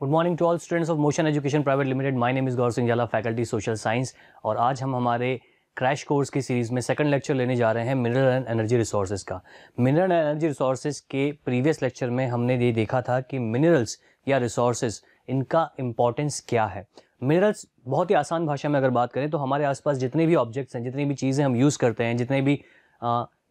Good morning to all students of Motion education private limited my name is Gaur Singh Jala faculty social science और आज हम हमारे crash course की series में second lecture लेने जा रहे हैं मिनरल एंड एनर्जी रिसोर्सेज का मिनरल एंड एनर्जी रिसोर्सेज के प्रीवियस लेक्चर में हमने ये देखा था कि मिनरल्स या रिसोर्सेज इनका इम्पोर्टेंस क्या है मिनरल्स बहुत ही आसान भाषा में अगर बात करें तो हमारे आसपास जितने भी ऑब्जेक्ट्स हैं जितनी भी चीज़ें हम यूज़ करते हैं जितने भी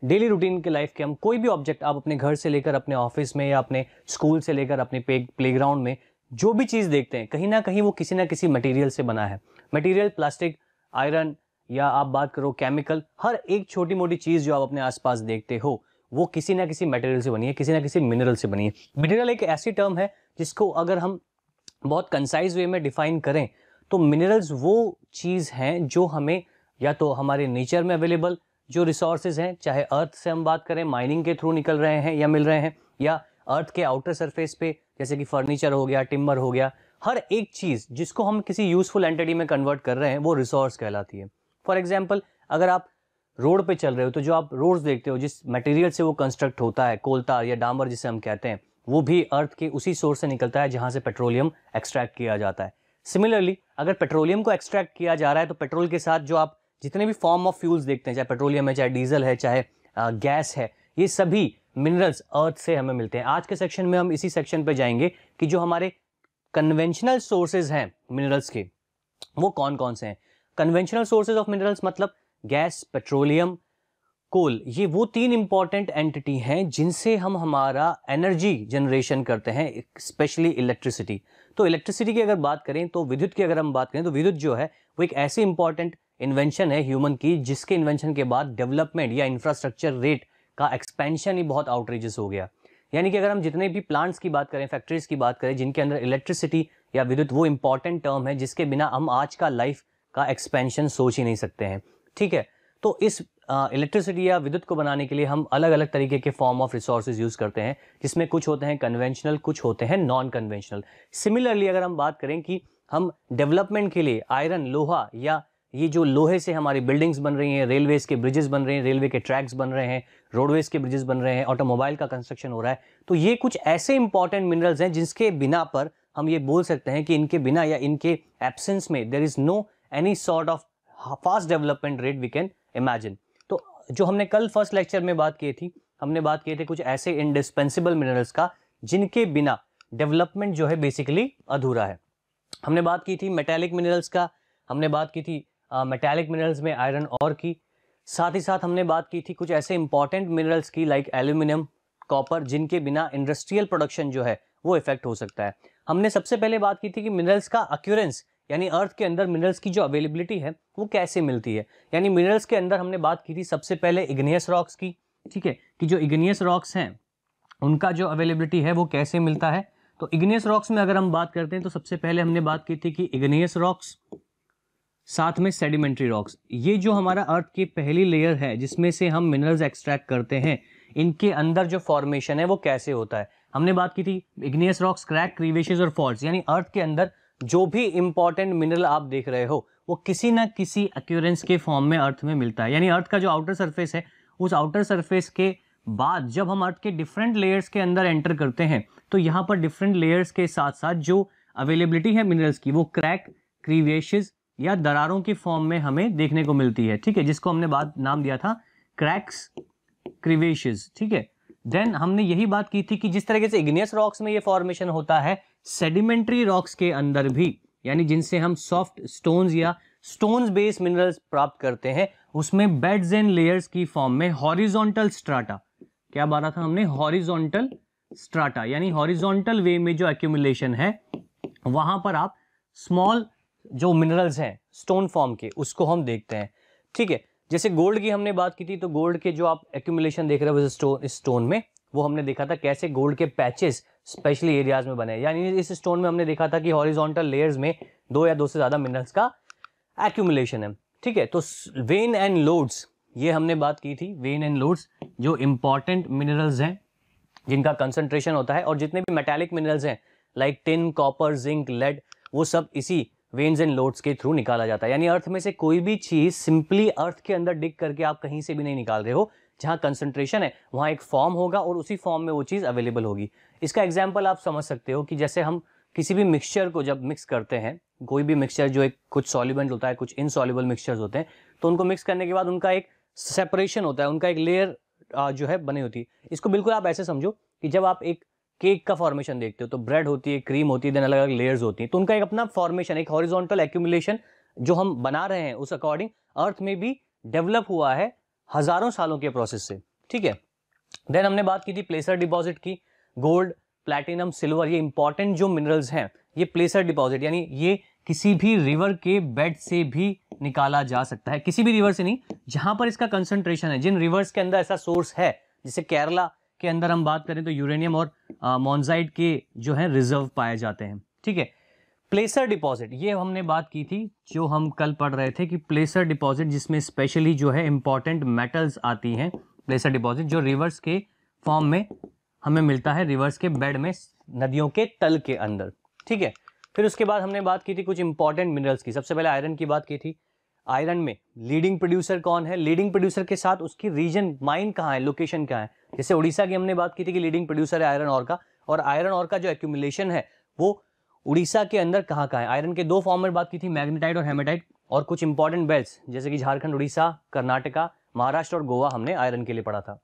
डेली रूटीन के लाइफ के हम कोई भी ऑब्जेक्ट आप अपने घर से लेकर अपने ऑफिस में या अपने स्कूल से लेकर अपने प्ले ग्राउंड में जो भी चीज़ देखते हैं कहीं ना कहीं वो किसी ना किसी मटेरियल से बना है मटेरियल प्लास्टिक आयरन या आप बात करो केमिकल हर एक छोटी मोटी चीज़ जो आप अपने आसपास देखते हो वो किसी ना किसी मटेरियल से बनी है किसी ना किसी मिनरल से बनी है मिनरल एक ऐसी टर्म है जिसको अगर हम बहुत कंसाइज वे में डिफाइन करें तो मिनरल्स वो चीज़ हैं जो हमें या तो हमारे नेचर में अवेलेबल जो रिसोर्सेज हैं चाहे अर्थ से हम बात करें माइनिंग के थ्रू निकल रहे हैं या मिल रहे हैं या अर्थ के आउटर सरफेस पे जैसे कि फर्नीचर हो गया टिम्बर हो गया हर एक चीज़ जिसको हम किसी यूज़फुल एंटिटी में कन्वर्ट कर रहे हैं वो रिसोर्स कहलाती है फॉर एग्जाम्पल अगर आप रोड पे चल रहे हो तो जो आप रोड्स देखते हो जिस मटेरियल से वो कंस्ट्रक्ट होता है कोलता या डांबर जिसे हम कहते हैं वो भी अर्थ के उसी सोर्स से निकलता है जहाँ से पेट्रोलियम एक्सट्रैक्ट किया जाता है सिमिलरली अगर पेट्रोलियम को एक्सट्रैक्ट किया जा रहा है तो पेट्रोल के साथ जो आप जितने भी फॉर्म ऑफ फ्यूल्स देखते हैं चाहे पेट्रोलियम है चाहे डीजल है चाहे गैस है ये सभी मिनरल्स अर्थ से हमें मिलते हैं आज के सेक्शन में हम इसी सेक्शन पर जाएंगे कि जो हमारे कन्वेंशनल सोर्सेज हैं मिनरल्स के वो कौन कौन से हैं कन्वेंशनल सोर्सेज ऑफ मिनरल्स मतलब गैस पेट्रोलियम कोल ये वो तीन इंपॉर्टेंट एंटिटी हैं जिनसे हम हमारा एनर्जी जनरेशन करते हैं स्पेशली इलेक्ट्रिसिटी तो इलेक्ट्रिसिटी की अगर बात करें तो विद्युत की अगर हम बात करें तो विद्युत जो है वो एक ऐसी इंपॉर्टेंट इन्वेंशन है ह्यूमन की जिसके इन्वेंशन के बाद डेवलपमेंट या इंफ्रास्ट्रक्चर रेट का एक्सपेंशन ही बहुत आउटरेजस हो गया यानी कि अगर हम जितने भी प्लांट्स की बात करें फैक्ट्रीज की बात करें जिनके अंदर इलेक्ट्रिसिटी या विद्युत वो इंपॉर्टेंट टर्म है जिसके बिना हम आज का लाइफ का एक्सपेंशन सोच ही नहीं सकते हैं ठीक है तो इस इलेक्ट्रिसिटी या विद्युत को बनाने के लिए हम अलग अलग तरीके के फॉर्म ऑफ रिसोर्स यूज़ करते हैं जिसमें कुछ होते हैं कन्वेंशनल कुछ होते हैं नॉन कन्वेंशनल सिमिलरली अगर हम बात करें कि हम डेवलपमेंट के लिए आयरन लोहा या ये जो लोहे से हमारी बिल्डिंग्स बन रही हैं रेलवेज़ के ब्रिजेस बन रहे हैं रेलवे के ट्रैक्स बन रहे हैं रोडवेज़ के ब्रिजेस बन रहे हैं ऑटोमोबाइल का कंस्ट्रक्शन हो रहा है तो ये कुछ ऐसे इंपॉर्टेंट मिनरल्स हैं जिसके बिना पर हम ये बोल सकते हैं कि इनके बिना या इनके एब्सेंस में there is no any sort of fast development rate we can imagine तो जो हमने कल फर्स्ट लेक्चर में बात की थी हमने बात किए थे कुछ ऐसे इंडिस्पेंसिबल मिनरल्स का जिनके बिना डेवलपमेंट जो है बेसिकली अधूरा है हमने बात की थी मेटेलिक मिनरल्स का हमने बात की थी मेटालिक मिनरल्स में आयरन और की साथ ही साथ हमने बात की थी कुछ ऐसे इंपॉर्टेंट मिनरल्स की लाइक एल्यूमिनियम कॉपर जिनके बिना इंडस्ट्रियल प्रोडक्शन जो है वो इफेक्ट हो सकता है हमने सबसे पहले बात की थी कि मिनरल्स का अक्यूरेंस यानी अर्थ के अंदर मिनरल्स की जो अवेलेबिलिटी है वो कैसे मिलती है यानी मिनरल्स के अंदर हमने बात की थी सबसे पहले इग्नियस रॉक्स की ठीक है कि जो इग्नियस रॉक्स हैं उनका जो अवेलेबिलिटी है वो कैसे मिलता है तो इग्नियस रॉक्स में अगर हम बात करते हैं तो सबसे पहले हमने बात की थी कि इग्नियस रॉक्स साथ में सेडिमेंट्री रॉक्स ये जो हमारा अर्थ की पहली लेयर है जिसमें से हम मिनरल्स एक्सट्रैक्ट करते हैं इनके अंदर जो फॉर्मेशन है वो कैसे होता है हमने बात की थी इग्नियस रॉक्स क्रैक क्रीवेशेज और फॉल्ट यानी अर्थ के अंदर जो भी इंपॉर्टेंट मिनरल आप देख रहे हो वो किसी ना किसी अक्यूरेंस के फॉर्म में अर्थ में मिलता है यानी अर्थ का जो आउटर सरफेस है उस आउटर सरफेस के बाद जब हम अर्थ के डिफरेंट लेयर्स के अंदर एंटर करते हैं तो यहाँ पर डिफरेंट लेयर्स के साथ साथ जो अवेलेबिलिटी है मिनरल्स की वो क्रैक क्रीवेशेज या दरारों की फॉर्म में हमें देखने को मिलती है ठीक है जिसको हमने बात नाम दिया था क्रैक्स क्रिवेशेज ठीक है देन हमने यही बात की थी कि जिस तरीके से इग्नियस रॉक्स में ये फॉर्मेशन होता है सेडिमेंट्री रॉक्स के अंदर भी यानी जिनसे हम सॉफ्ट स्टोन्स या स्टोन्स बेस्ड मिनरल्स प्राप्त करते हैं उसमें बेड्स एंड लेयर्स की फॉर्म में हॉरिजोंटल स्ट्राटा क्या बारा था हमने हॉरिजोंटल स्ट्राटा यानी हॉरिजोंटल वे में जो एक्यूमुलेशन है वहां पर आप स्मॉल जो मिनरल्स हैं स्टोन फॉर्म के उसको हम देखते हैं ठीक है जैसे गोल्ड की हमने बात की थी तो गोल्ड के जो आप एक्यूमुलेशन देख रहे हो स्टोन इस स्टोन में वो हमने देखा था कैसे गोल्ड के पैचेस स्पेशली एरियाज में बने यानी इस स्टोन में हमने देखा था कि हॉरिजॉन्टल लेयर्स में दो या दो से ज़्यादा मिनरल्स का एक्यूमुलेशन है ठीक है तो वेन एंड लोड्स ये हमने बात की थी वेन एंड लोड्स जो इम्पॉर्टेंट मिनरल्स हैं जिनका कंसनट्रेशन होता है और जितने भी मेटेलिक मिनरल्स हैं like tin copper zinc lead वो सब इसी वेन्स एंड लोड्स के थ्रू निकाला जाता है यानी अर्थ में से कोई भी चीज़ सिंपली अर्थ के अंदर डिग करके आप कहीं से भी नहीं निकाल रहे हो जहाँ कंसनट्रेशन है वहाँ एक फॉर्म होगा और उसी फॉर्म में वो चीज़ अवेलेबल होगी इसका एग्जाम्पल आप समझ सकते हो कि जैसे हम किसी भी मिक्सचर को जब मिक्स करते हैं कोई भी मिक्सचर जो एक कुछ सॉल्यूबेंट होता है कुछ इनसॉल्यूबल मिक्सचर्स होते हैं तो उनको मिक्स करने के बाद उनका एक सेपरेशन होता है उनका एक लेयर जो है बनी होती है इसको बिल्कुल आप ऐसे समझो कि जब आप एक केक का फॉर्मेशन देखते हो तो ब्रेड होती है क्रीम होती है देन अलग अलग लेयर्स होती हैं तो उनका एक अपना फॉर्मेशन एक हॉरिजॉन्टल एक्यूमुलेशन जो हम बना रहे हैं उस अकॉर्डिंग अर्थ में भी डेवलप हुआ है हज़ारों सालों के प्रोसेस से ठीक है देन हमने बात की थी प्लेसर डिपॉजिट की गोल्ड प्लैटिनम सिल्वर ये इंपॉर्टेंट जो मिनरल्स हैं ये प्लेसर डिपॉजिट यानी ये किसी भी रिवर के बेड से भी निकाला जा सकता है किसी भी रिवर से नहीं जहां पर इसका कंसंट्रेशन है जिन रिवर्स के अंदर ऐसा सोर्स है जैसे केरला के अंदर हम बात करें तो यूरेनियम और मॉन्जाइट के जो है रिजर्व पाए जाते हैं ठीक है प्लेसर डिपॉजिट ये हमने बात की थी जो हम कल पढ़ रहे थे कि प्लेसर डिपॉजिट जिसमें स्पेशली जो है इंपॉर्टेंट मेटल्स आती हैं प्लेसर डिपॉजिट जो रिवर्स के फॉर्म में हमें मिलता है रिवर्स के बेड में नदियों के तल के अंदर ठीक है फिर उसके बाद हमने बात की थी कुछ इंपॉर्टेंट मिनरल्स की सबसे पहले आयरन की बात की थी आयरन में लीडिंग प्रोड्यूसर कौन है लीडिंग प्रोड्यूसर के साथ उसकी रीजन माइन कहाँ है लोकेशन कहाँ है जैसे उड़ीसा की हमने बात की थी कि लीडिंग प्रोड्यूसर है आयरन और का और आयरन और का जो एक्यूमुलेशन है वो उड़ीसा के अंदर कहाँ कहाँ है आयरन के दो फॉर्म में बात की थी मैग्नेटाइट और हेमेटाइट और कुछ इंपॉर्टेंट बेल्ट जैसे कि झारखंड उड़ीसा कर्नाटका महाराष्ट्र और गोवा हमने आयरन के लिए पढ़ा था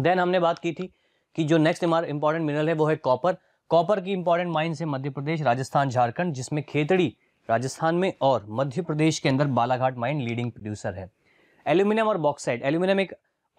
देन हमने बात की थी कि जो नेक्स्ट इंपॉर्टेंट मिनरल है वो है कॉपर कॉपर की इंपॉर्टेंट माइन्स है मध्य प्रदेश राजस्थान झारखंड जिसमें खेतड़ी राजस्थान में और मध्य प्रदेश के अंदर बालाघाट माइन लीडिंग प्रोड्यूसर है एल्यूमिनियम और बॉक्साइड एल्यूमिनियम एक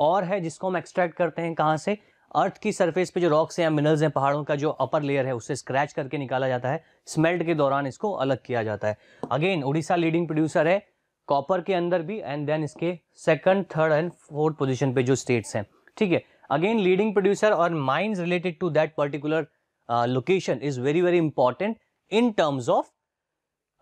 और है जिसको हम एक्सट्रैक्ट करते हैं कहाँ से अर्थ की सरफेस पे जो रॉक्स हैं या मिनरल्स हैं पहाड़ों का जो अपर लेयर है उसे स्क्रैच करके निकाला जाता है स्मेल्ट के दौरान इसको अलग किया जाता है अगेन उड़ीसा लीडिंग प्रोड्यूसर है कॉपर के अंदर भी एंड देन इसके second third and fourth position पे जो स्टेट्स हैं ठीक है अगेन लीडिंग प्रोड्यूसर और mines related to that particular location is very very important in terms of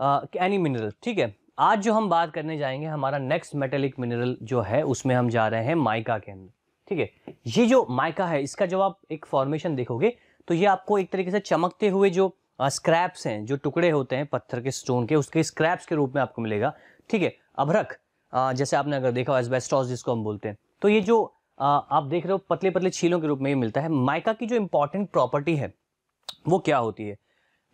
any mineral ठीक है आज जो हम बात करने जाएंगे हमारा नेक्स्ट मेटेलिक मिनरल जो है उसमें हम जा रहे हैं माइका के अंदर ठीक है ये जो माइका है इसका जब आप एक फॉर्मेशन देखोगे तो ये आपको एक तरीके से चमकते हुए जो स्क्रैप्स हैं जो टुकड़े होते हैं पत्थर के स्टोन के उसके स्क्रैप्स के रूप में आपको मिलेगा ठीक है अभरक जैसे आपने अगर देखा एसबेस्टॉस जिसको हम बोलते हैं तो ये जो आ, आप देख रहे हो पतले पतले छीलों के रूप में ये मिलता है माइका की जो इंपॉर्टेंट प्रॉपर्टी है वो क्या होती है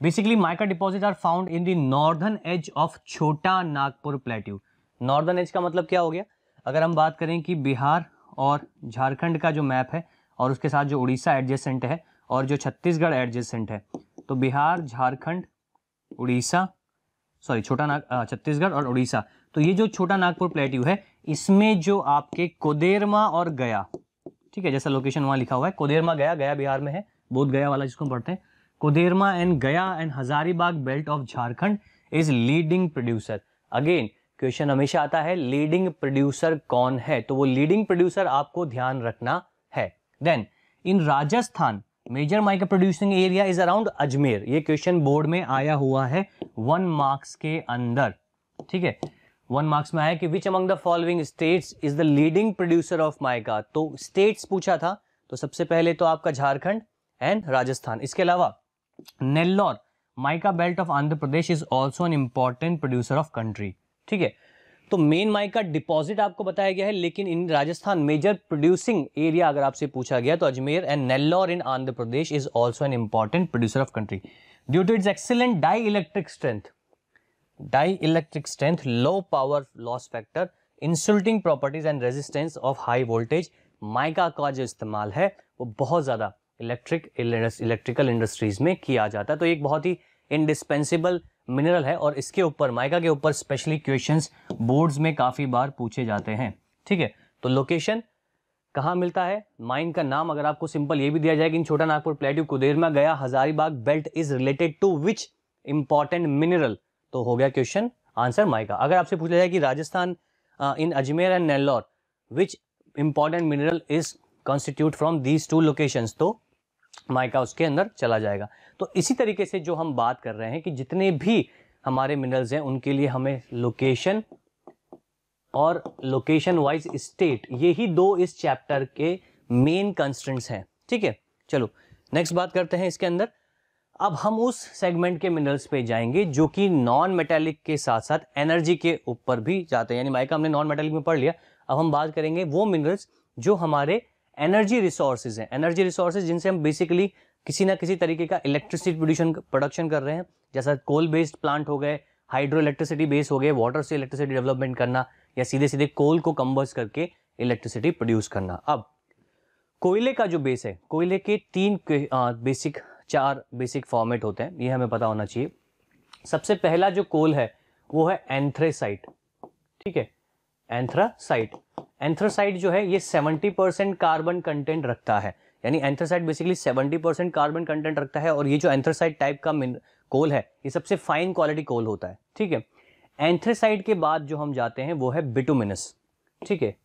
basically mica deposit are found in the northern edge of Chota Nagpur plateau northern as का मतलब क्या हो गया अगर हम बात करें कि बिहार और झारखंड का जो मैप है और उसके साथ जो उड़ीसा एडजेसेंट है और जो छत्तीसगढ़ एडजेसेंट है तो बिहार झारखंड उड़ीसा सॉरी छोटा नाग छत्तीसगढ़ और उड़ीसा तो ये जो छोटा नागपुर प्लेट्यू है इसमें जो आपके कोदेरमा और गया ठीक है जैसा लोकेशन वहाँ लिखा हुआ है कोदेरमा गया गया बिहार में है बोध गया वाला जिसको हम पढ़ते हैं Koderma and Gaya and Hazaribagh belt of Jharkhand is leading producer again question हमेशा आता है लीडिंग प्रोड्यूसर कौन है तो वो लीडिंग प्रोड्यूसर आपको ध्यान रखना है then in Rajasthan major micro producing area is around Ajmer ये क्वेश्चन बोर्ड में आया हुआ है वन मार्क्स के अंदर ठीक है वन मार्क्स में आया कि which among the following states is the leading producer of mica तो स्टेट्स पूछा था तो सबसे पहले तो आपका झारखंड एंड राजस्थान इसके अलावा Nellore mica belt of Andhra Pradesh is also an important producer of country ठीक है तो मेन माइका डिपॉजिट आपको बताया गया है लेकिन in Rajasthan major producing area अगर आपसे पूछा गया तो Ajmer and Nellore in Andhra Pradesh is also an important producer of country due to its excellent dielectric strength dielectric strength low power loss factor insulating properties and resistance of high voltage mica का जो इस्तेमाल है वो बहुत ज़्यादा electric electrical industries में किया जाता है तो एक बहुत ही इंडिस्पेंसिबल मिनरल है और इसके ऊपर माइका के ऊपर स्पेशली क्वेश्चंस बोर्ड्स में काफ़ी बार पूछे जाते हैं ठीक है तो लोकेशन कहाँ मिलता है माइन का नाम अगर आपको सिंपल ये भी दिया जाए कि इन छोटा Nagpur plateau Koderma Gaya Hazaribagh belt is related to which important mineral तो हो गया क्वेश्चन आंसर माइका अगर आपसे पूछा जाए कि Rajasthan in Ajmer and Nellore which important mineral is constitute from these two locations तो माइका उसके अंदर चला जाएगा तो इसी तरीके से जो हम बात कर रहे हैं कि जितने भी हमारे मिनरल्स हैं उनके लिए हमें लोकेशन और लोकेशन वाइज स्टेट यही दो इस चैप्टर के मेन कंस्टेंट्स हैं ठीक है चलो नेक्स्ट बात करते हैं इसके अंदर अब हम उस सेगमेंट के मिनरल्स पे जाएंगे जो कि नॉन मेटेलिक के साथ साथ एनर्जी के ऊपर भी जाते हैं यानी माइका हमने नॉन मेटेलिक में पढ़ लिया अब हम बात करेंगे वो मिनरल्स जो हमारे एनर्जी रिसोर्सेज हैं एनर्जी रिसोर्सेज जिनसे हम बेसिकली किसी ना किसी तरीके का इलेक्ट्रिसिटी प्रोड्यूशन प्रोडक्शन कर रहे हैं जैसा कोल बेस्ड प्लांट हो गए हाइड्रो इलेक्ट्रिसिटी बेस हो गए वाटर से इलेक्ट्रिसिटी डेवलपमेंट करना या सीधे सीधे कोल को कम्बर्स करके इलेक्ट्रिसिटी प्रोड्यूस करना अब कोयले का जो बेस है कोयले के तीन आ, बेसिक चार बेसिक फॉर्मेट होते हैं ये हमें पता होना चाहिए सबसे पहला जो कोल है वो है एंथ्रेसाइट ठीक है एंथ्रासाइट एंथ्रासाइट जो है ये 70 परसेंट कार्बन कंटेंट रखता है यानी anthracite basically 70 percent carbon content रखता है और ये जो एंथ्रासाइट टाइप का कोल है ये सबसे फाइन क्वालिटी कोल होता है ठीक है एंथ्रासाइट के बाद जो हम जाते हैं वो है बिटुमिनस ठीक है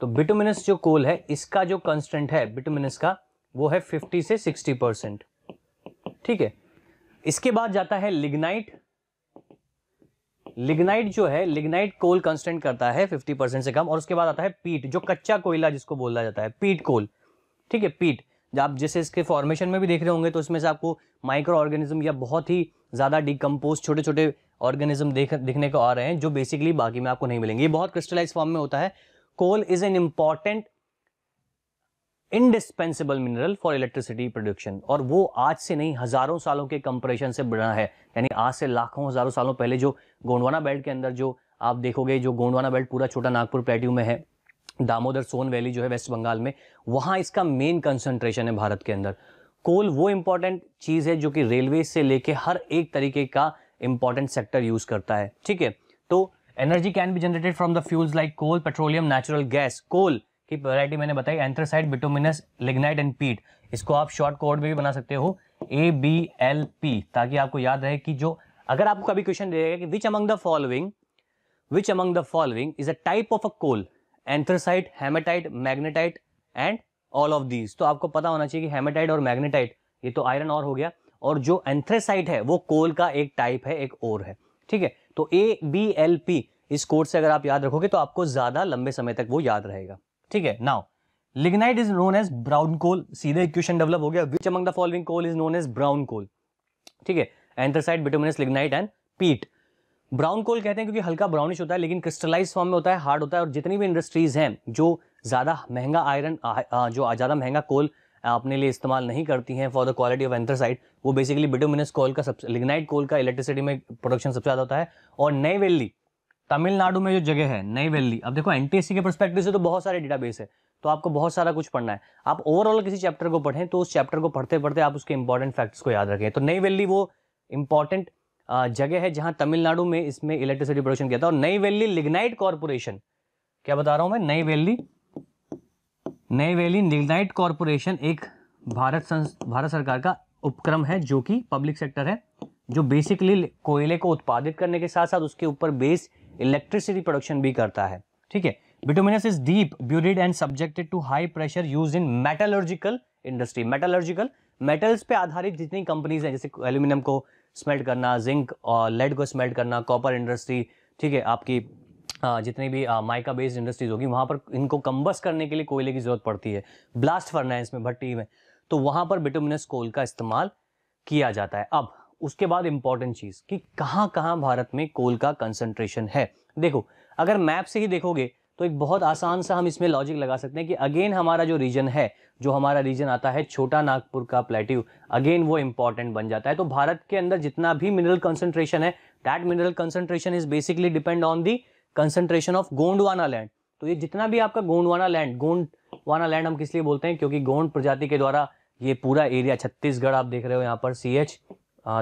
तो बिटुमिनस जो कोल है इसका जो कंस्टेंट है बिटुमिनस का वो है 50 से 60 परसेंट ठीक है इसके बाद जाता है लिग्नाइट लिग्नाइट जो है लिग्नाइट कोल कंस्टेंट करता है 50 परसेंट से कम और उसके बाद आता है पीट जो कच्चा कोयला जिसको बोला जाता है पीट कोल ठीक है पीट आप जैसे इसके फॉर्मेशन में भी देख रहे होंगे तो इसमें से आपको माइक्रो ऑर्गेनिज्म या बहुत ही ज़्यादा डिकम्पोज छोटे छोटे ऑर्गेनिज्म देख दिखने को आ रहे हैं जो बेसिकली बाकी में आपको नहीं मिलेंगे ये बहुत क्रिस्टलाइज फॉर्म में होता है coal is an important indispensable mineral for electricity production और वो आज से नहीं हज़ारों सालों के कंप्रेशन से बना है यानी आज से लाखों हज़ारों सालों पहले जो गोंडवाना बेल्ट के अंदर जो आप देखोगे जो गोंडवाना बेल्ट पूरा छोटा नागपुर प्लेट्यू में है दामोदर सोन वैली जो है वेस्ट बंगाल में वहाँ इसका मेन कंसनट्रेशन है भारत के अंदर कोल वो इंपॉर्टेंट चीज़ है जो कि रेलवे से लेके हर एक तरीके का इंपॉर्टेंट सेक्टर यूज़ करता है ठीक है तो energy can be generated from the fuels like coal petroleum natural gas coal की वैरायटी मैंने बताई एंथ्रासाइट बिटोमिनस लिग्नाइट एंड पीट इसको आप शॉर्ट कोड में भी बना सकते हो ए बी एल पी ताकि आपको याद रहे कि जो अगर आपको कभी क्वेश्चन देगा कि which among the following which among the following is a type of a coal anthracite hematite magnetite and all of these तो आपको पता होना चाहिए कि हेमेटाइट और मैग्नेटाइट ये तो आयरन और हो गया और जो एंथ्रेसाइट है वो कोल का एक टाइप है एक और है ठीक है तो ए बी एल पी इस कोड से अगर आप याद रखोगे तो आपको ज़्यादा लंबे समय तक वो याद रहेगा ठीक है now lignite is known as brown coal सीधे इक्वेशन डेवलप हो गया which among the following coal is known as brown coal ठीक है anthracite bituminous lignite and peat brown coal कहते हैं क्योंकि हल्का ब्राउनिश होता है लेकिन क्रिस्टलाइज फॉर्म में होता है हार्ड होता है और जितनी भी इंडस्ट्रीज हैं जो ज़्यादा महंगा आयरन जो ज़्यादा महंगा कोल अपने लिए इस्तेमाल नहीं करती हैं for the quality of anthracite वो बेसिकली बिटोमिनस कोल का सबसे लिग्नाइट कोल का इलेक्ट्रिसिटी में प्रोडक्शन सबसे ज़्यादा होता है और नई वेली तमिलनाडु में जो जगह है नई वेली अब देखो एन के परस्पेक्टिव से तो बहुत सारे डेटाबेस है तो आपको बहुत सारा कुछ पढ़ना है आप ओवरऑल किसी चैप्टर को पढ़ें तो उस चैप्टर को पढ़ते पढ़ते आप उसके इंपॉर्टेंट फैक्ट्स को याद रखें तो नई वेली वो इंपॉर्टेंट जगह है जहां तमिलनाडु में इसमें इलेक्ट्रिसिटी प्रोडक्शन किया था और नई वेली लिग्नाइट कॉरपोरेशन क्या बता रहा हूं मैं नई वेली नई वेली लिग्नाइट कॉरपोरेशन एक भारत संस, भारत सरकार का उपक्रम है जो कि पब्लिक सेक्टर है जो बेसिकली कोयले को उत्पादित करने के साथ साथ उसके ऊपर बेस इलेक्ट्रिसिटी प्रोडक्शन भी करता है ठीक है bituminous is deep buried and subjected to high pressure use in metallurgical industry metallurgical metals पे आधारित जितनी कंपनीज हैं जैसे एल्यूमिनियम को स्मेल्ट करना जिंक और लेड को स्मेल्ट करना कॉपर इंडस्ट्री ठीक है आपकी जितनी भी माइका बेस्ड इंडस्ट्रीज होगी वहाँ पर इनको कम्बस करने के लिए कोयले की ज़रूरत पड़ती है ब्लास्ट फरना है इसमें भट्टी में तो वहाँ पर बिटोमिनस कोल का इस्तेमाल किया जाता है अब उसके बाद इंपॉर्टेंट चीज़ कि कहां कहां भारत में कोल का कंसंट्रेशन है देखो अगर मैप से ही देखोगे तो एक बहुत आसान सा हम इसमें लॉजिक लगा सकते हैं कि अगेन हमारा जो रीजन है जो हमारा रीजन आता है छोटा नागपुर का प्लेट्यू अगेन वो इंपॉर्टेंट बन जाता है तो भारत के अंदर जितना भी मिनरल कंसंट्रेशन है that mineral concentration is basically depend on the concentration of Gondwana land तो ये जितना भी आपका गोंडवाना लैंड गोंडवाना लैंड हम किस लिए बोलते हैं क्योंकि गोंड प्रजाति के द्वारा ये पूरा एरिया छत्तीसगढ़ आप देख रहे हो यहाँ पर see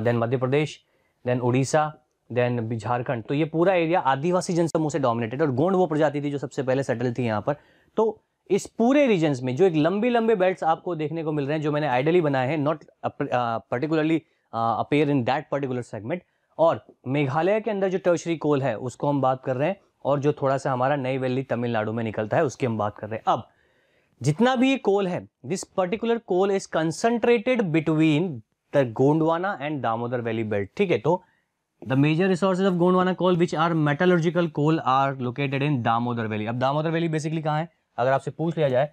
then Madhya Pradesh then Orissa then Jharkhand तो ये पूरा एरिया आदिवासी जनसमूह से डोमिनेटेड और गोंड वो प्रजाति थी जो सबसे पहले सेटल थी यहाँ पर तो इस पूरे रीजन में जो एक लंबी लंबे बेल्ट आपको देखने को मिल रहे हैं जो मैंने आइडली बनाए हैं not particularly appear in that particular segment और मेघालय के अंदर जो टर्शरी कोल है उसको हम बात कर रहे हैं और जो थोड़ा सा हमारा नई वैली तमिलनाडु में निकलता है उसकी हम बात कर रहे हैं अब जितना भी ये कोल है this particular coal is concentrated between the Gondwana and Damodar valley belt ठीक है तो the major resources of Gondwana coal which are metallurgical coal are located in Damodar valley अब दामोदर वैली बेसिकली कहाँ है अगर आपसे पूछ लिया जाए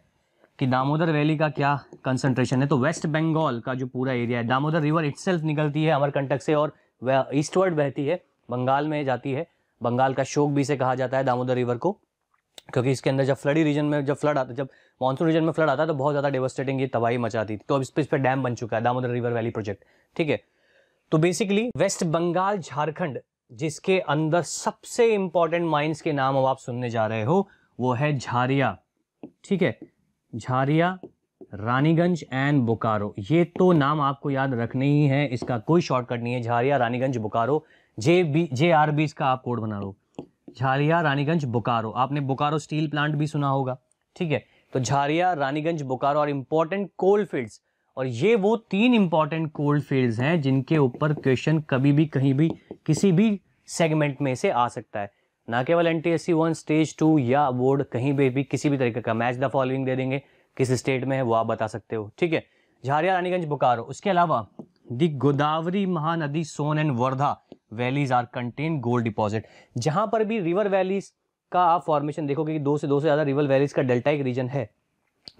कि दामोदर वैली का क्या कंसंट्रेशन है तो वेस्ट बंगाल का जो पूरा एरिया है दामोदर रिवर इट निकलती है अमरकंटक से और ईस्टवर्ड बहती है बंगाल में जाती है बंगाल का शोक भी से कहा जाता है दामोदर रिवर को क्योंकि इसके अंदर जब फ्लडी रीजन में जब फ्लड आता जब मानसून रीजन में फ्लड आता है तो बहुत ज़्यादा डेवस्टेटिंग ये तबाही मचाती थी तो अब इस पर इस पर डैम बन चुका है दामोदर रिवर वैली प्रोजेक्ट ठीक है तो बेसिकली वेस्ट बंगाल झारखंड जिसके अंदर सबसे इंपॉर्टेंट माइंस के नाम अब आप सुनने जा रहे हो वो है झारिया ठीक है झारिया रानीगंज एंड बोकारो ये तो नाम आपको याद रखने ही है इसका कोई शॉर्टकट नहीं है Jharia Raniganj Bokaro J B J R B इसका आप कोड बना लो झारिया रानीगंज बोकारो आपने बोकारो स्टील प्लांट भी सुना होगा ठीक है तो झारिया रानीगंज बोकारो और इम्पोर्टेंट कोल फील्ड्स और ये वो तीन इंपॉर्टेंट कोल्ड फील्ड्स हैं जिनके ऊपर क्वेश्चन कभी भी कहीं भी किसी भी सेगमेंट में से आ सकता है ना केवल N T S C one stage two या बोर्ड कहीं पर भी किसी भी तरीके का मैच द फॉलोइंग दे देंगे किस स्टेट में है वो आप बता सकते हो ठीक है झारिया रानीगंज बोकारो उसके अलावा the Godavari Mahanadi Son and Wardha valleys are contain gold deposit जहां पर भी रिवर वैलीज का आप फॉर्मेशन देखोगे कि दो से दो से ज़्यादा रिवर वैलीज का डेल्टा एक रीजन है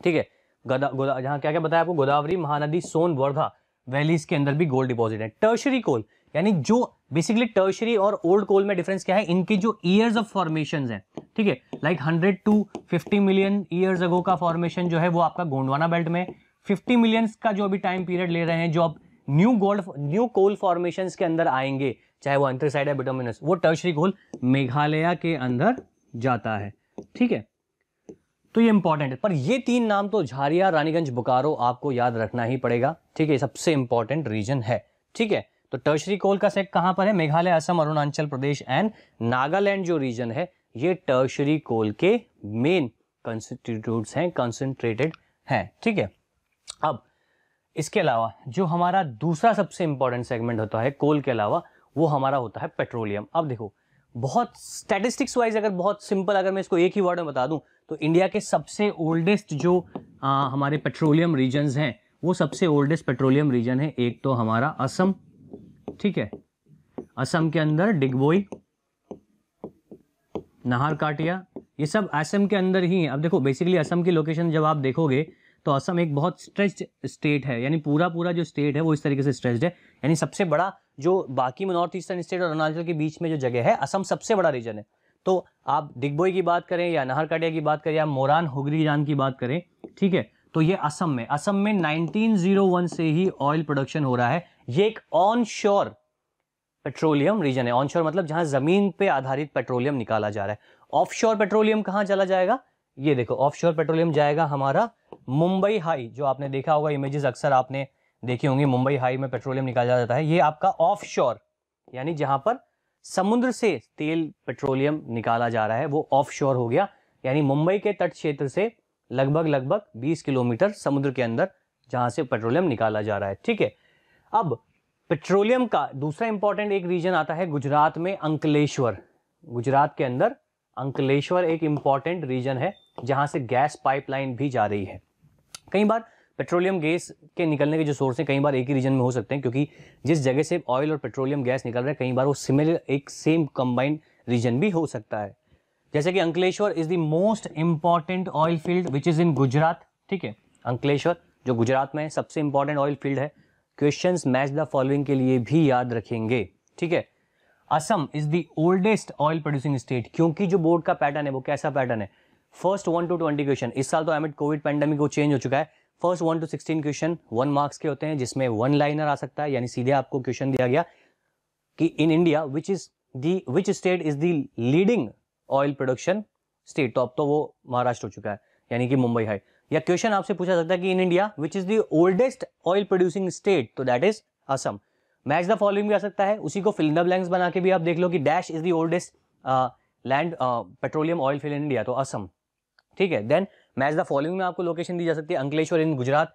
ठीक है गदा गोदा जहाँ क्या क्या बताया आपको गोदावरी महानदी सोन वर्धा वैलीज के अंदर भी गोल्ड डिपॉजिट है टर्शरी कोल यानी जो बेसिकली टर्शरी और ओल्ड कोल में डिफरेंस क्या है इनके जो ईयर्स ऑफ फॉर्मेशन है ठीक है like hundred two fifty million years ago का फॉर्मेशन जो है वो आपका गोंडवाना बेल्ट में फिफ्टी मिलियंस का जो अभी टाइम पीरियड ले रहे हैं जो अब new gold new coal formation के अंदर आएंगे चाहे वो अंतरसाइड है बिटोमिनस वो टर्शरी कोल मेघालय के अंदर जाता है ठीक है तो ये इंपॉर्टेंट है पर ये तीन नाम तो झारिया रानीगंज बुकारो आपको याद रखना ही पड़ेगा ठीक है सबसे इंपॉर्टेंट रीजन है ठीक है तो टर्शरी कोल का सेक कहां पर है मेघालय असम अरुणाचल प्रदेश एंड नागालैंड जो रीजन है ये टर्शरी कोल के मेन कंस्टिट्यूट हैं कंसेंट्रेटेड हैं ठीक है अब इसके अलावा जो हमारा दूसरा सबसे इंपॉर्टेंट सेगमेंट होता है कोल के अलावा वो हमारा होता है पेट्रोलियम अब देखो बहुत स्टैटिस्टिक्स वाइज अगर बहुत सिंपल अगर मैं इसको एक ही वर्ड में बता दूं तो इंडिया के सबसे ओल्डेस्ट जो आ, हमारे पेट्रोलियम रीजन्स हैं वो सबसे ओल्डेस्ट पेट्रोलियम रीजन है एक तो हमारा असम ठीक है असम के अंदर डिगबोई नाहर काटिया ये सब असम के अंदर ही है अब देखो बेसिकली असम की लोकेशन जब आप देखोगे तो असम एक बहुत स्ट्रेस्ड स्टेट है यानी पूरा पूरा जो स्टेट है वो इस तरीके से स्ट्रेस्ड है यानी सबसे बड़ा जो बाकी नॉर्थ ईस्टर्न स्टेट और अरुणाचल के बीच में जो जगह है असम सबसे बड़ा रीजन है तो आप दिग्बोई की बात करें या नाहरकटिया की बात करें या मोरान हुगरीजान की बात करें ठीक है तो ये असम में असम में 1901 से ही ऑयल प्रोडक्शन हो रहा है ये एक ऑनशोर पेट्रोलियम रीजन है ऑन श्योर मतलब जहां जमीन पे आधारित पेट्रोलियम निकाला जा रहा है ऑफ श्योर पेट्रोलियम कहां चला जाएगा ये देखो ऑफशोर पेट्रोलियम जाएगा हमारा मुंबई हाई जो आपने देखा होगा इमेजेस अक्सर आपने देखी होंगी मुंबई हाई में पेट्रोलियम निकाला जाता है ये आपका ऑफशोर यानी जहां पर समुद्र से तेल पेट्रोलियम निकाला जा रहा है वो ऑफशोर हो गया यानी मुंबई के तट क्षेत्र से लगभग लगभग 20 किलोमीटर समुद्र के अंदर जहां से पेट्रोलियम निकाला जा रहा है ठीक है अब पेट्रोलियम का दूसरा इंपॉर्टेंट एक रीजन आता है गुजरात में अंकलेश्वर गुजरात के अंदर अंकलेश्वर एक इम्पॉर्टेंट रीजन है जहाँ से गैस पाइपलाइन भी जा रही है कई बार पेट्रोलियम गैस के निकलने के जो सोर्स हैं कई बार एक ही रीजन में हो सकते हैं क्योंकि जिस जगह से ऑयल और पेट्रोलियम गैस निकल रहा है कई बार वो सिमिलर एक सेम कंबाइंड रीजन भी हो सकता है जैसे कि Ankleshwar is the most important oil field which is in Gujarat ठीक है अंकलेश्वर जो गुजरात में सबसे इंपॉर्टेंट ऑयल फील्ड है क्वेश्चन मैच द फॉलोइंग के लिए भी याद रखेंगे ठीक है Assam is the oldest oil producing state क्योंकि जो बोर्ड का पैटर्न है वो कैसा पैटर्न है first one two twenty question इस साल तो एमिट कोविड पैंडेमिक वो चेंज हो चुका है first one two sixteen question one marks के होते हैं जिसमें वन लाइनर आ सकता है यानी सीधे आपको क्वेश्चन दिया गया कि in India which is the which state is the leading oil production state तो अब तो वो महाराष्ट्र हो चुका है यानी कि मुंबई हाई या क्वेश्चन आपसे पूछा जाता है कि in India which is the oldest oil producing state तो that is Assam match the following भी आ सकता है उसी को फिल द ब्लैंक्स बना के भी आप देख लो कि dash is the oldest land petroleum oil field India तो असम ठीक है देन मैच द फॉलोइंग में आपको लोकेशन दी जा सकती है Ankleshwar in Gujarat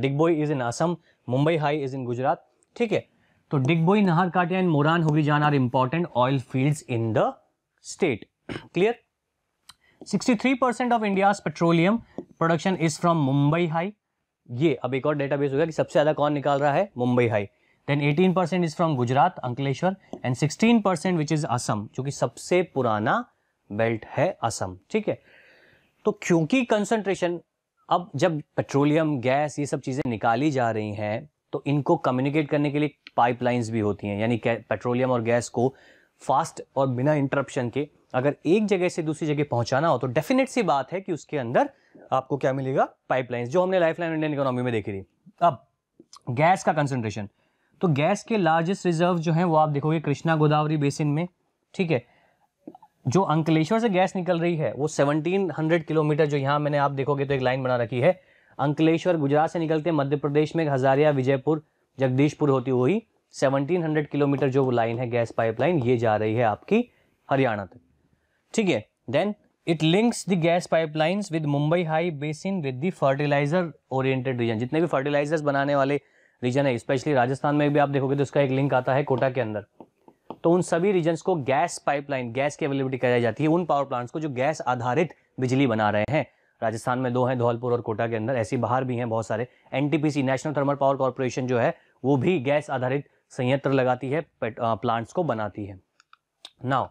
Digboi is in Assam Mumbai high is in Gujarat ठीक है तो डिगबोई नहरकाटिया एंड मोरान जान are important oil fields in the state clear 63% of India petroleum production is from Mumbai high ये अब एक और डेटाबेस हो गया कि सबसे ज़्यादा कौन निकाल रहा है Mumbai high then 18 percent is from Gujarat Ankleshwar and 16 percent which is Assam जो कि सबसे पुराना बेल्ट है असम ठीक है तो क्योंकि कंसंट्रेशन अब जब पेट्रोलियम गैस ये सब चीज़ें निकाली जा रही हैं तो इनको कम्युनिकेट करने के लिए पाइपलाइंस भी होती हैं यानी पेट्रोलियम और गैस को फास्ट और बिना इंटरप्शन के अगर एक जगह से दूसरी जगह पहुंचाना हो तो डेफिनेट सी बात है कि उसके अंदर आपको क्या मिलेगा पाइपलाइंस जो हमने लाइफ लाइन इंडियन इकोनॉमी में देखी थी अब गैस का कंसंट्रेशन तो गैस के लार्जेस्ट रिजर्व जो हैं वो आप देखोगे कृष्णा गोदावरी बेसिन में ठीक है जो अंकलेश्वर से गैस निकल रही है वो 1700 किलोमीटर जो यहाँ मैंने आप देखोगे तो एक लाइन बना रखी है अंकलेश्वर गुजरात से निकलते मध्य प्रदेश में हजारिया विजयपुर जगदीशपुर होती हुई 1700 किलोमीटर जो वो लाइन है गैस पाइपलाइन ये जा रही है आपकी हरियाणा तक ठीक है then it links the gas pipelines with Mumbai high basin with the fertiliser oriented region जितने भी फर्टिलाइजर्स बनाने वाले रीजन है स्पेशली राजस्थान में भी आप देखोगे तो उसका एक लिंक आता है कोटा के अंदर तो उन सभी रीजन को गैस पाइपलाइन गैस की अवेलेबिलिटी कराई जाती है उन पावर प्लांट्स को जो गैस आधारित बिजली बना रहे हैं राजस्थान में दो हैं धौलपुर और कोटा के अंदर ऐसी बाहर भी हैं बहुत सारे NTPC national thermal power corporation जो है वो भी गैस आधारित संयंत्र लगाती है प्लांट्स को बनाती है नाउ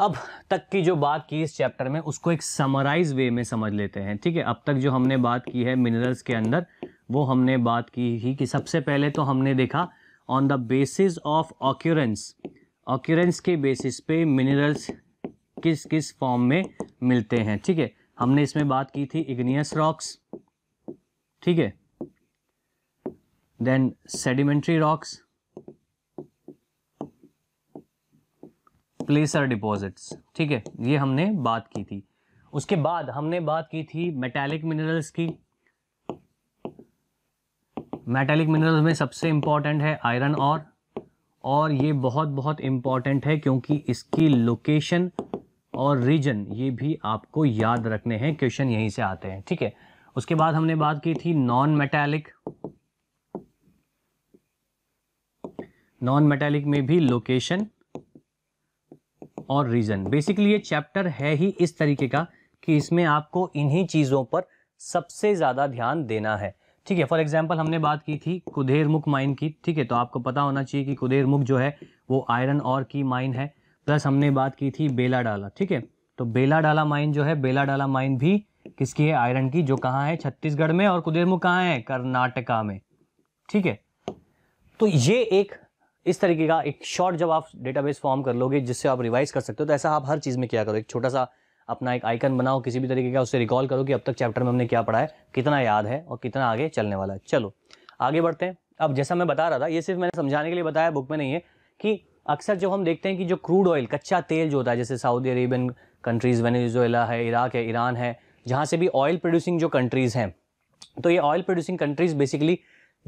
अब तक की जो बात की इस चैप्टर में उसको एक समराइज वे में समझ लेते हैं ठीक है अब तक जो हमने बात की है मिनरल्स के अंदर वो हमने बात की थी कि सबसे पहले तो हमने देखा on the basis of occurrence occurrence के बेसिस पे मिनरल्स किस किस फॉर्म में मिलते हैं ठीक है हमने इसमें बात की थी इग्नियस रॉक्स ठीक है then sedimentary rocks placer deposits ठीक है ये हमने बात की थी उसके बाद हमने बात की थी मेटेलिक मिनरल्स की मेटेलिक मिनरल्स में सबसे इम्पॉर्टेंट है आयरन और और ये बहुत बहुत इम्पॉर्टेंट है क्योंकि इसकी लोकेशन और रीजन ये भी आपको याद रखने हैं क्वेश्चन यहीं से आते हैं ठीक है उसके बाद हमने बात की थी नॉन मेटेलिक नॉन मेटेलिक में भी लोकेशन और रीजन बेसिकली ये चैप्टर है ही इस तरीके का कि इसमें आपको इन्हीं चीज़ों पर सबसे ज़्यादा ध्यान देना है ठीक है फॉर एग्जाम्पल हमने बात की थी कुदेर मुख माइन की ठीक है तो आपको पता होना चाहिए कि कुदेर मुख जो है वो आयरन और की माइन है प्लस हमने बात की थी बेला डाला ठीक है तो बेला डाला माइन जो है बेला डाला माइन भी किसकी है आयरन की जो कहाँ है छत्तीसगढ़ में और मुख कहाँ है कर्नाटका में ठीक है तो ये एक इस तरीके का एक शॉर्ट जब आप डेटाबेस फॉर्म कर लोगे जिससे आप रिवाइज कर सकते हो तो ऐसा आप हर चीज़ में किया करो एक छोटा सा अपना एक आइकन बनाओ किसी भी तरीके का उससे रिकॉल करो कि अब तक चैप्टर में हमने क्या पढ़ा है कितना याद है और कितना आगे चलने वाला है चलो आगे बढ़ते हैं अब जैसा मैं बता रहा था ये सिर्फ मैंने समझाने के लिए बताया बुक में नहीं है कि अक्सर जब हम देखते हैं कि जो क्रूड ऑयल कच्चा तेल जो होता है जैसे सऊदी अरेबियन कंट्रीज़ वेनेजुएला है इराक है ईरान है जहाँ से भी ऑयल प्रोड्यूसिंग जो कंट्रीज़ हैं तो ये ऑयल प्रोड्यूसिंग कंट्रीज़ बेसिकली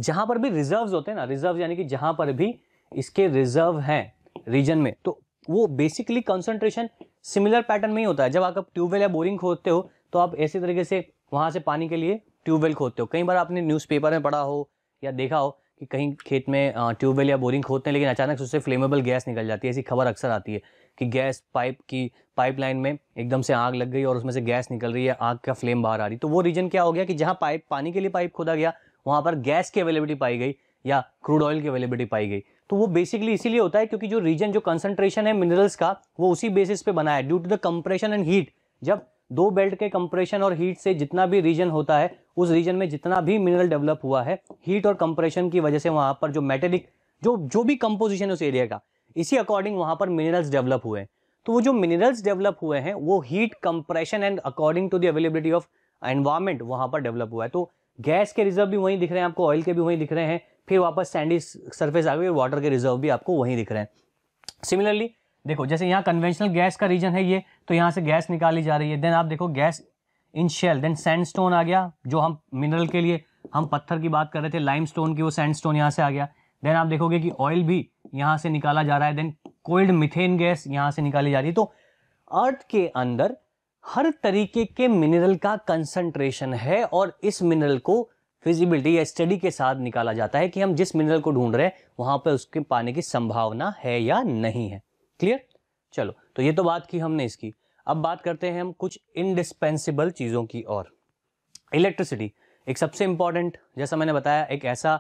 जहाँ पर भी रिजर्व्स होते हैं ना रिजर्व यानी कि जहाँ पर भी इसके रिजर्व हैं रीजन में तो वो बेसिकली कंसंट्रेशन सिमिलर पैटर्न में ही होता है जब आप ट्यूबवेल या बोरिंग खोदते हो तो आप ऐसे तरीके से वहाँ से पानी के लिए ट्यूबवेल खोदते हो कई बार आपने न्यूज़पेपर में पढ़ा हो या देखा हो कि कहीं खेत में ट्यूबवेल या बोरिंग खोदते हैं लेकिन अचानक से उससे फ्लेमेबल गैस निकल जाती है ऐसी खबर अक्सर आती है कि गैस पाइप की पाइपलाइन में एकदम से आग लग गई और उसमें से गैस निकल रही है आग का फ्लेम बाहर आ रही तो वो रीजन क्या हो गया कि जहाँ पाइप पानी के लिए पाइप खोदा गया वहाँ पर गैस की अवेलेबिलिटी पाई गई या क्रूड ऑयल की अवेलेबिलिटी पाई गई तो वो बेसिकली इसीलिए होता है क्योंकि जो रीजन जो कंसनट्रेशन है मिनरल्स का वो उसी बेसिस पे बना है due to the compression and heat जब दो बेल्ट के कंप्रेशन और हीट से जितना भी रीजन होता है उस रीजन में जितना भी मिनरल डेवलप हुआ है हीट और कंप्रेशन की वजह से वहाँ पर जो मेटेलिक जो जो भी कंपोजिशन है उस एरिया का इसी अकॉर्डिंग वहाँ पर मिनरल्स डेवलप हुए हैं तो वो जो मिनरल्स डेवलप हुए हैं वो heat compression and according to the availability of environment वहाँ पर डेवलप हुआ है तो गैस के रिजर्व भी वहीं दिख रहे हैं आपको ऑयल के भी वहीं दिख रहे हैं फिर वापस सैंडी सरफेस आ गई और वाटर के रिजर्व भी आपको वहीं दिख रहे हैं सिमिलरली देखो जैसे यहाँ कन्वेंशनल गैस का रीजन है ये तो यहाँ से गैस निकाली जा रही है देन आप देखो gas in shale then sandstone आ गया जो हम मिनरल के लिए हम पत्थर की बात कर रहे थे स्टोन की वो सैंडस्टोन यहाँ से आ गया देन आप देखोगे कि ऑयल भी यहाँ से निकाला जा रहा है देन कोल्ड मिथेन गैस यहाँ से निकाली जा रही है तो अर्थ के अंदर हर तरीके के मिनरल का कंसंट्रेशन है और इस मिनरल को फिजिबिलिटी या स्टडी के साथ निकाला जाता है कि हम जिस मिनरल को ढूंढ रहे हैं वहां पर उसके पाने की संभावना है या नहीं है क्लियर चलो तो ये तो बात की हमने इसकी अब बात करते हैं हम कुछ इनडिस्पेंसिबल चीज़ों की और इलेक्ट्रिसिटी एक सबसे इम्पॉर्टेंट जैसा मैंने बताया एक ऐसा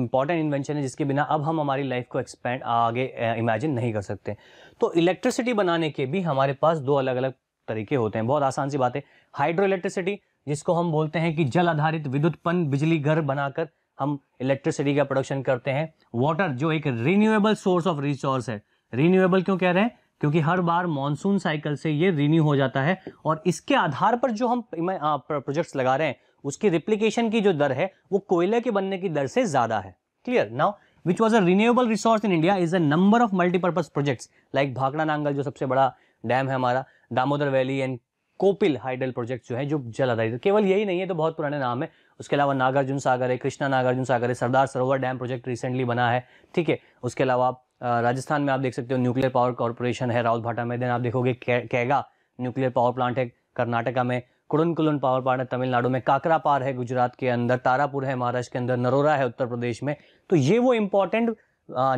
इम्पॉर्टेंट इन्वेंशन है जिसके बिना अब हम हमारी लाइफ को एक्सपेंड आगे इमेजिन नहीं कर सकते तो इलेक्ट्रिसिटी बनाने के भी हमारे पास दो अलग अलग तरीके होते हैं बहुत आसान सी बात है हाइड्रो इलेक्ट्रिसिटी जिसको हम बोलते हैं कि जल आधारित विद्युतपन बिजली घर बनाकर हम इलेक्ट्रिसिटी का प्रोडक्शन करते हैं वाटर जो एक रिन्यूएबल सोर्स ऑफ रिसोर्स है रिन्यूएबल क्यों कह रहे हैं क्योंकि हर बार मानसून साइकिल से ये रिन्यू हो जाता है और इसके आधार पर जो हम प्रोजेक्ट्स लगा रहे हैं उसकी रिप्लीकेशन की जो दर है वो कोयले के बनने की दर से ज़्यादा है clear now which was a renewable resource in India is a number of multipurpose projects like Bhakra Nangal जो सबसे बड़ा डैम है हमारा Damodar valley and Kopili hydel project जो है जो जल आधारित तो केवल यही नहीं है तो बहुत पुराने नाम है उसके अलावा नागार्जुन सागर है कृष्णा नागार्जुन सागर है सरदार सरोवर डैम प्रोजेक्ट रिसेंटली बना है ठीक है उसके अलावा राजस्थान में आप देख सकते हो न्यूक्लियर पावर कॉरपोरेशन है राउल भाटा में देन आप देखोगे के, कैगा न्यूक्लियर पावर प्लांट है कर्नाटका में कुड़नकुलन पावर प्लांट है तमिलनाडु में काकरापार है गुजरात के अंदर तारापुर है महाराष्ट्र के अंदर नरोरा है उत्तर प्रदेश में तो ये वो important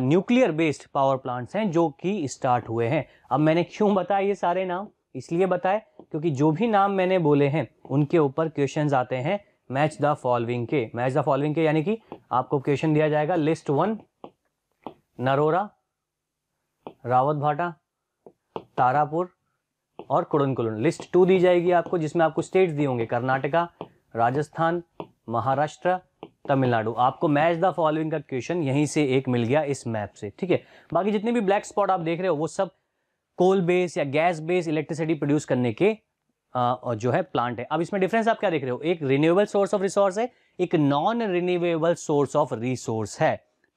nuclear based power plants हैं जो कि स्टार्ट हुए हैं अब मैंने क्यों बताया ये सारे नाम इसलिए बताए क्योंकि जो भी नाम मैंने बोले हैं उनके ऊपर क्वेश्चन आते हैं मैच द फॉलोइंग के मैच द फॉलोइंग के यानी कि आपको क्वेश्चन दिया जाएगा लिस्ट वन नरोरा रावत भाटा तारापुर और कुड़नकुलन लिस्ट टू दी जाएगी आपको जिसमें आपको स्टेट्स दिए होंगे कर्नाटका राजस्थान महाराष्ट्र तमिलनाडु आपको मैच द फॉलोइंग का क्वेश्चन यहीं से एक मिल गया इस मैप से ठीक है बाकी जितने भी ब्लैक स्पॉट आप देख रहे हो वो सब कोल बेस या गैस बेस इलेक्ट्रिसिटी प्रोड्यूस करने के और जो है प्लांट है अब इसमें डिफरेंस आप क्या देख रहे हो एक रिन्यूएबल सोर्स ऑफ रिसोर्स है एक non renewable source of resource है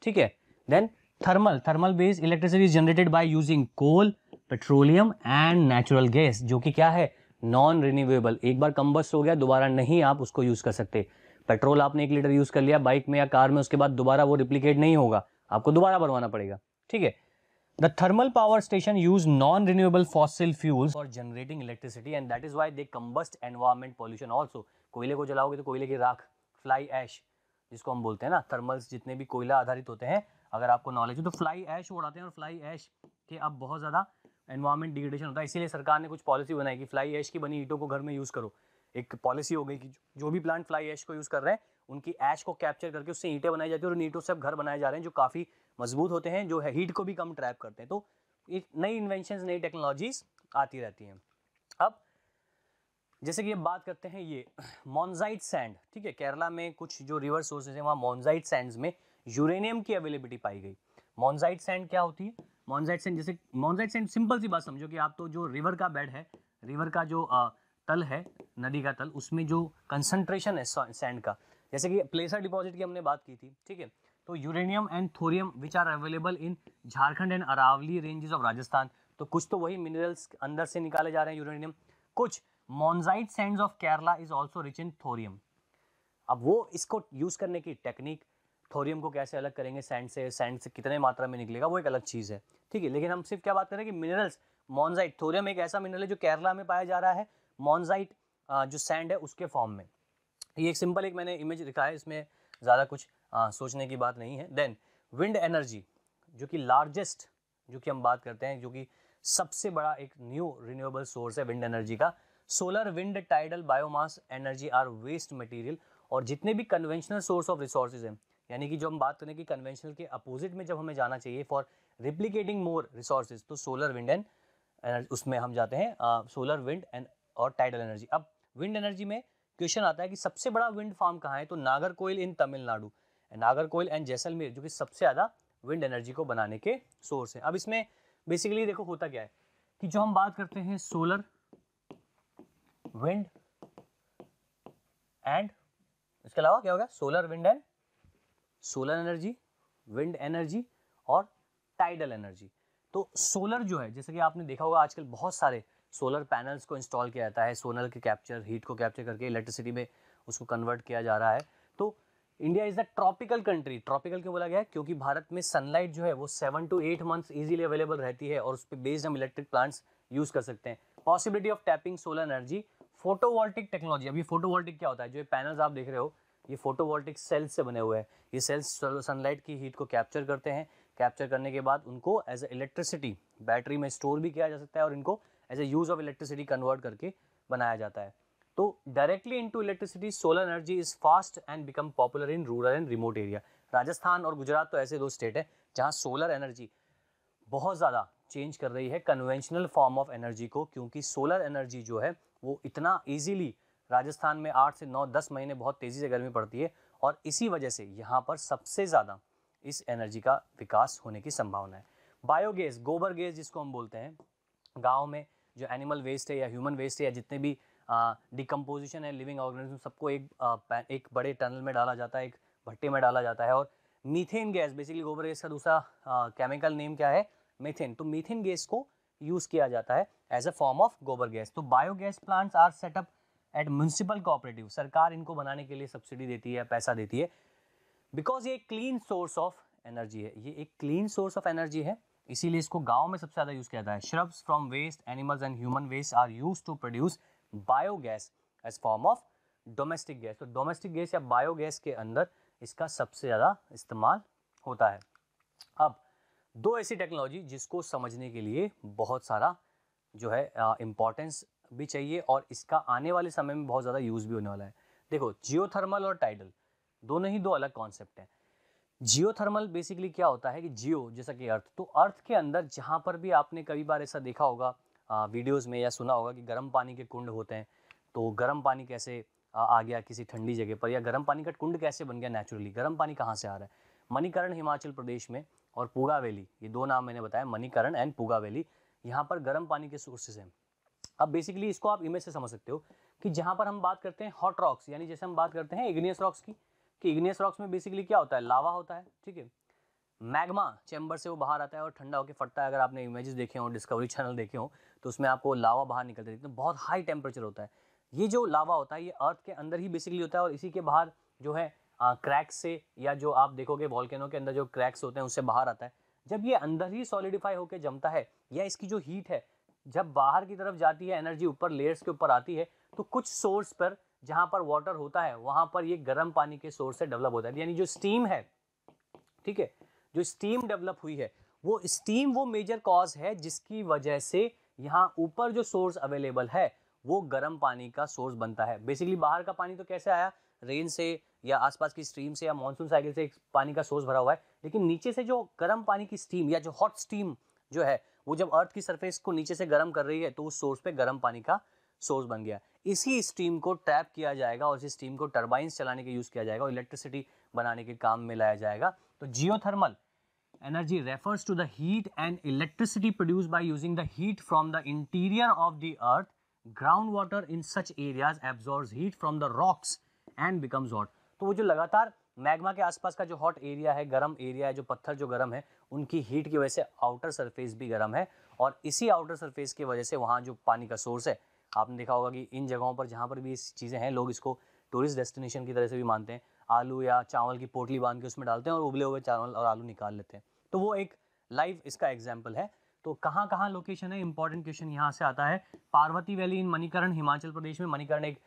ठीक है then thermal thermal base electricity generated by using coal petroleum and natural gas जो कि क्या है नॉन रिन्यूएबल एक बार कम्बस्ट हो गया दोबारा नहीं आप उसको यूज़ कर सकते पेट्रोल आपने एक लीटर यूज़ कर लिया बाइक में या कार में उसके बाद दोबारा वो रिप्लीकेट नहीं होगा आपको दोबारा भरवाना पड़ेगा ठीक है The thermal power station use non-renewable fossil fuels for generating electricity and that is why they combust environment pollution also. कोयले को जलाओगे तो कोयले की राख फ्लाई ऐश जिसको हम बोलते हैं ना थर्मल्स जितने भी कोयला आधारित होते हैं अगर आपको नॉलेज हो तो फ्लाई ऐश उड़ाते हैं और फ्लाई ऐश के अब बहुत ज़्यादा एनवायरमेंट डिग्रेडेशन होता है इसीलिए सरकार ने कुछ पॉलिसी बनाई कि फ्लाई ऐश की बनी ईटों को घर में यूज़ करो एक पॉलिसी हो गई कि जो भी प्लांट फ्लाई ऐश को यूज़ कर रहे हैं उनकी ऐश को कैप्चर करके उससे ईटे बनाई जाती है और उन से अब घर बनाए जा रहे हैं जो काफ़ी मजबूत होते हैं जो है हीट को भी कम ट्रैप करते हैं तो नई इन्वेंशन नई टेक्नोलॉजीज आती रहती हैं अब जैसे कि अब बात करते हैं ये मॉन्जाइट सैंड ठीक है केरला में कुछ जो रिवर सोर्सेज हैं वहाँ मॉन्जाइट सैंड में यूरेनियम की अवेलेबिलिटी पाई गई मॉन्जाइट सैंड क्या होती है मॉन्जाइट सैंड जैसे मॉन्जाइट सैंड सिंपल सी बात समझो कि आप तो जो रिवर का बेड है रिवर का जो आ, तल है नदी का तल उसमें जो कंसनट्रेशन है सैंड का जैसे कि प्लेसर डिपॉजिट की हमने बात की थी ठीक है तो uranium and thorium which are available in Jharkhand and Aravalli ranges of Rajasthan तो कुछ तो वही मिनरल्स अंदर से निकाले जा रहे हैं यूरेनियम कुछ monazite sand of Kerala is also rich in thorium अब वो इसको यूज़ करने की टेक्निक थोरियम को कैसे अलग करेंगे सैंड से सैंड से कितने मात्रा में निकलेगा वो एक अलग चीज़ है ठीक है लेकिन हम सिर्फ क्या बात करें कि मिनरल्स मॉन्जाइट थोरियम एक ऐसा मिनरल है जो केरला में पाया जा रहा है मॉन्जाइट जो सैंड है उसके फॉर्म में ये एक सिंपल एक मैंने इमेज दिखा है इसमें ज़्यादा कुछ आ, सोचने की बात नहीं है देन विंड एनर्जी जो कि लार्जेस्ट जो कि हम बात करते हैं जो कि सबसे बड़ा एक न्यू रिन्यूएबल सोर्स है विंड एनर्जी का solar wind tidal biomass energy or waste material और जितने भी कन्वेंशनल सोर्स ऑफ रिसोर्सेज हैं यानी कि जो हम बात करें कि कन्वेंशनल के अपोजिट में जब हमें जाना चाहिए फॉर रिप्लीकेटिंग मोर रिसोर्सेज तो सोलर विंड एंड उसमें हम जाते हैं सोलर विंड एंड और टाइडल एनर्जी अब विंड एनर्जी में क्वेश्चन आता है कि सबसे बड़ा विंड फार्म कहाँ है तो नागरकोइल इन तमिलनाडु कोयल एंड जैसलमेर जो कि सबसे ज़्यादा विंड एनर्जी को बनाने के सोर्स हैं अब इसमें बेसिकली देखो होता क्या है कि जो हम बात करते हैं सोलर विंड एंड इसके अलावा क्या हो गया solar wind and solar energy wind energy और टाइडल एनर्जी तो सोलर जो है जैसे कि आपने देखा होगा आजकल बहुत सारे सोलर पैनल्स को इंस्टॉल किया जाता है सोलर के कैप्चर हीट को कैप्चर करके इलेक्ट्रिसिटी में उसको कन्वर्ट किया जा रहा है तो India is a tropical country tropical क्यों बोला गया है क्योंकि भारत में सनलाइट जो है वो seven to eight months easily available रहती है और उस पर बेस्ड हम इलेक्ट्रिक प्लांट्स यूज़ कर सकते हैं possibility of tapping solar energy photovoltaic technology अभी ये फोटोवोल्टिक क्या होता है जो पैनल पैनल्स आप देख रहे हो ये फोटोवोल्टिक सेल्स से बने हुए हैं ये सेल्स सनलाइट की हीट को कैप्चर करते हैं कैप्चर करने के बाद उनको एज ए इलेक्ट्रिसिटी बैटरी में स्टोर भी किया जा सकता है और इनको as a use of electricity convert करके बनाया जाता है तो directly into electricity solar energy is fast and become popular in rural and remote area Rajasthan और गुजरात तो ऐसे दो स्टेट हैं जहाँ सोलर एनर्जी बहुत ज़्यादा चेंज कर रही है कन्वेंशनल फॉर्म ऑफ एनर्जी को क्योंकि सोलर एनर्जी जो है वो इतना ईजीली राजस्थान में आठ से नौ दस महीने बहुत तेज़ी से गर्मी पड़ती है और इसी वजह से यहाँ पर सबसे ज़्यादा इस एनर्जी का विकास होने की संभावना है बायोगैस गोबर गैस जिसको हम बोलते हैं गाँव में जो एनिमल वेस्ट है या ह्यूमन वेस्ट है या जितने भी डिकम्पोजिशन है लिविंग ऑर्गेनिज्म सबको एक एक बड़े टनल में डाला जाता है एक भट्टे में डाला जाता है और मीथेन गैस बेसिकली गोबर गैस का दूसरा केमिकल नेम क्या है मीथेन तो मीथेन गैस को यूज़ किया जाता है एज अ फॉर्म ऑफ गोबर गैस तो biogas plants are set up at municipal cooperative सरकार इनको बनाने के लिए सब्सिडी देती है पैसा देती है बिकॉज ये क्लीन सोर्स ऑफ एनर्जी है ये एक क्लीन सोर्स ऑफ एनर्जी है इसीलिए इसको गाँव में सबसे ज़्यादा यूज़ किया जाता है shrubs from waste animals and human waste are use to produce biogas as form of domestic gas तो डोमेस्टिक गैस या बायोगैस के अंदर इसका सबसे ज़्यादा इस्तेमाल होता है अब दो ऐसी टेक्नोलॉजी जिसको समझने के लिए बहुत सारा जो है इम्पोर्टेंस भी चाहिए और इसका आने वाले समय में बहुत ज़्यादा यूज़ भी होने वाला है देखो जियोथर्मल और टाइडल दोनों ही दो अलग कॉन्सेप्ट हैं जियोथर्मल बेसिकली क्या होता है कि जियो जैसा कि अर्थ तो अर्थ के अंदर जहाँ पर भी आपने कई बार ऐसा देखा होगा वीडियोस में या सुना होगा कि गर्म पानी के कुंड होते हैं तो गर्म पानी कैसे आ गया किसी ठंडी जगह पर या गर्म पानी का कुंड कैसे बन गया नेचुरली गर्म पानी कहाँ से आ रहा है मणिकरण हिमाचल प्रदेश में और पूगा वैली ये दो नाम मैंने बताया मणिकरण एंड पूगा वैली यहाँ पर गर्म पानी के सोर्सेज हैं अब बेसिकली इसको आप इमेज से समझ सकते हो कि जहाँ पर हम बात करते हैं हॉट रॉक्स यानी जैसे हम बात करते हैं इग्नियस रॉक्स की कि इग्नियस रॉक्स में बेसिकली क्या होता है लावा होता है ठीक है मैग्मा चैम्बर से वो बाहर आता है और ठंडा होकर फटता है अगर आपने इमेजेस देखे हों डिस्कवरी चैनल देखे हों तो उसमें आपको लावा बाहर निकलते देखते हैं बहुत हाई टेम्परेचर होता है ये जो लावा होता है ये अर्थ के अंदर ही बेसिकली होता है और इसी के बाहर जो है क्रैक्स से या जो आप देखोगे वॉल्केनो के अंदर जो क्रैक्स होते हैं उससे बाहर आता है जब ये अंदर ही सॉलिडिफाई होकर जमता है या इसकी जो हीट है जब बाहर की तरफ जाती है एनर्जी ऊपर लेयर्स के ऊपर आती है तो कुछ सोर्स पर जहाँ पर वाटर होता है वहाँ पर ये गर्म पानी के सोर्स से डेवलप होता है यानी जो स्टीम है ठीक है जो स्टीम डेवलप हुई है वो स्टीम वो मेजर कॉज है जिसकी वजह से यहाँ ऊपर जो सोर्स अवेलेबल है वो गर्म पानी का सोर्स बनता है बेसिकली बाहर का पानी तो कैसे आया रेन से या आसपास की स्ट्रीम से या मानसून साइकिल से पानी का सोर्स भरा हुआ है लेकिन नीचे से जो गर्म पानी की स्टीम या जो हॉट स्टीम जो है वो जब अर्थ की सरफेस को नीचे से गर्म कर रही है तो उस सोर्स पे गर्म पानी का सोर्स बन गया इसी स्टीम को टैप किया जाएगा और इसी स्टीम को टर्बाइन चलाने के यूज़ किया जाएगा और इलेक्ट्रिसिटी बनाने के काम में लाया जाएगा तो geothermal energy refers to the heat and electricity produce by using the heat heat the interior of the earth ground water in such areas absorbs heat from the rocks and becomes hot. तो वो जो लगातार magma के आसपास का जो hot area है गर्म एरिया है जो पत्थर जो गर्म है उनकी हीट की वजह से आउटर सरफेस भी गर्म है और इसी आउटर सरफेस की वजह से वहाँ जो पानी का सोर्स है आपने देखा होगा कि इन जगहों पर जहाँ पर भी चीज़ें हैं लोग इसको टूरिस्ट डेस्टिनेशन की तरह से भी मानते हैं आलू या चावल की पोटली बांध के उसमें डालते हैं और उबले हुए चावल और आलू निकाल लेते हैं तो वो एक लाइव इसका एग्जाम्पल है तो कहाँ कहाँ लोकेशन है इंपॉर्टेंट क्वेश्चन यहाँ से आता है पार्वती वैली इन मणिकरण हिमाचल प्रदेश में मणिकरण एक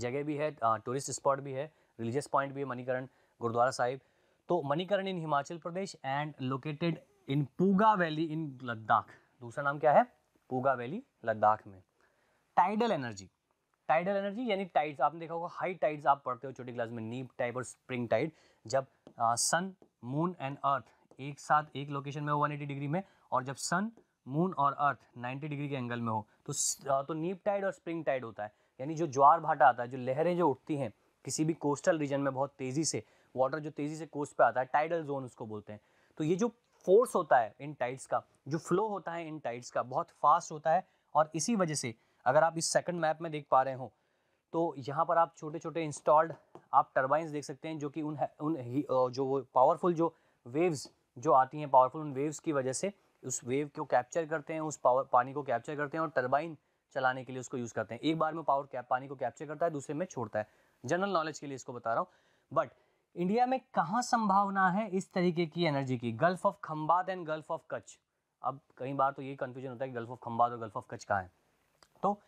जगह भी है टूरिस्ट स्पॉट भी है रिलीजियस पॉइंट भी है मणिकरण गुरुद्वारा साहिब तो Manikaran in Himachal Pradesh and located in Puga valley in Ladakh दूसरा नाम क्या है पूगा वैली लद्दाख में टाइडल एनर्जी टाइडल एनर्जी यानी टाइड्स आपने देखा होगा हाई टाइड्स आप पढ़ते हो छोटी क्लास में नीप टाइप और स्प्रिंग टाइड जब सन मून एंड अर्थ एक साथ एक लोकेशन में हो 180 डिग्री में और जब सन मून और अर्थ 90 डिग्री के एंगल में हो तो तो नीप टाइड और स्प्रिंग टाइड होता है यानी जो ज्वार भाटा आता है जो लहरें जो उठती हैं किसी भी कोस्टल रीजन में बहुत तेज़ी से वाटर जो तेज़ी से कोस्ट पे आता है टाइडल जोन उसको बोलते हैं तो ये जो फोर्स होता है इन टाइड्स का जो फ्लो होता है इन टाइड्स का बहुत फास्ट होता है और इसी वजह से अगर आप इस सेकंड मैप में देख पा रहे हो तो यहाँ पर आप छोटे छोटे इंस्टॉल्ड आप टर्बाइंस देख सकते हैं जो कि उन उन ही, जो पावरफुल जो वेव्स जो आती हैं पावरफुल उन वेव्स की वजह से उस वेव को कैप्चर करते हैं उस पावर पानी को कैप्चर करते हैं और टर्बाइन चलाने के लिए उसको यूज़ करते हैं एक बार में पावर कैप पानी को कैप्चर करता है दूसरे में छोड़ता है जनरल नॉलेज के लिए इसको बता रहा हूँ बट इंडिया में कहाँ संभावना है इस तरीके की एनर्जी की gulf of Khambhat and gulf of Kutch अब कई बार तो ये कन्फ्यूजन होता है कि गल्फ ऑफ खम्बात और गल्फ ऑफ कच्छ कहाँ है तो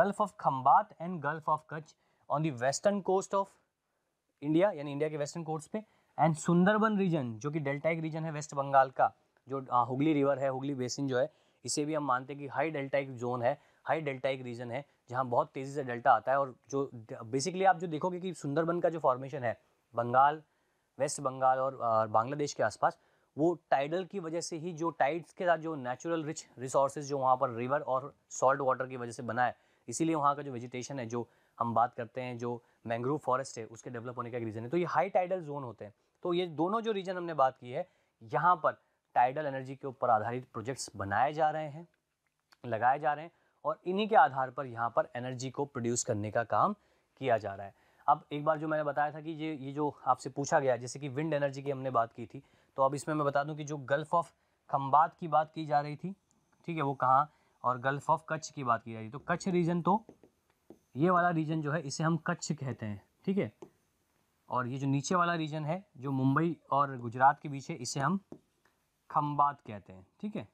gulf of Khambhat and gulf of Kutch on the western coast of India यानी इंडिया के वेस्टर्न कोस्ट पे एंड सुंदरबन रीजन जो कि डेल्टा एक रीजन है वेस्ट बंगाल का जो हुगली रिवर है हुगली बेसिन जो है इसे भी हम मानते हैं कि हाई डेल्टा एक जोन है हाई डेल्टा एक रीजन है जहाँ बहुत तेज़ी से डेल्टा आता है और जो बेसिकली आप जो देखोगे कि सुंदरबन का जो फॉर्मेशन है बंगाल वेस्ट बंगाल और बांग्लादेश के आसपास वो टाइडल की वजह से ही जो टाइड्स के साथ जो नेचुरल रिच रिसोर्सेज जो वहाँ पर रिवर और सॉल्ट वाटर की वजह से बना है इसीलिए वहाँ का जो वेजिटेशन है जो हम बात करते हैं जो मैंग्रोव फॉरेस्ट है उसके डेवलप होने का एक रीज़न है तो ये हाई टाइडल जोन होते हैं तो ये दोनों जो रीजन हमने बात की है यहाँ पर टाइडल एनर्जी के ऊपर आधारित प्रोजेक्ट्स बनाए जा रहे हैं लगाए जा रहे हैं और इन्हीं के आधार पर यहाँ पर एनर्जी को प्रोड्यूस करने का काम किया जा रहा है अब एक बार जो मैंने बताया था कि ये ये जो आपसे पूछा गया जैसे कि विंड एनर्जी की हमने बात की थी तो अब इसमें मैं बता दूं कि जो गल्फ़ ऑफ खम्बात की बात की जा रही थी ठीक है वो कहाँ और गल्फ़ ऑफ कच्छ की बात की जा रही तो कच्छ रीजन तो ये वाला रीजन जो है इसे हम कच्छ कहते हैं ठीक है और ये जो नीचे वाला रीजन है जो मुंबई और गुजरात के बीच है इसे हम खम्बात कहते हैं ठीक है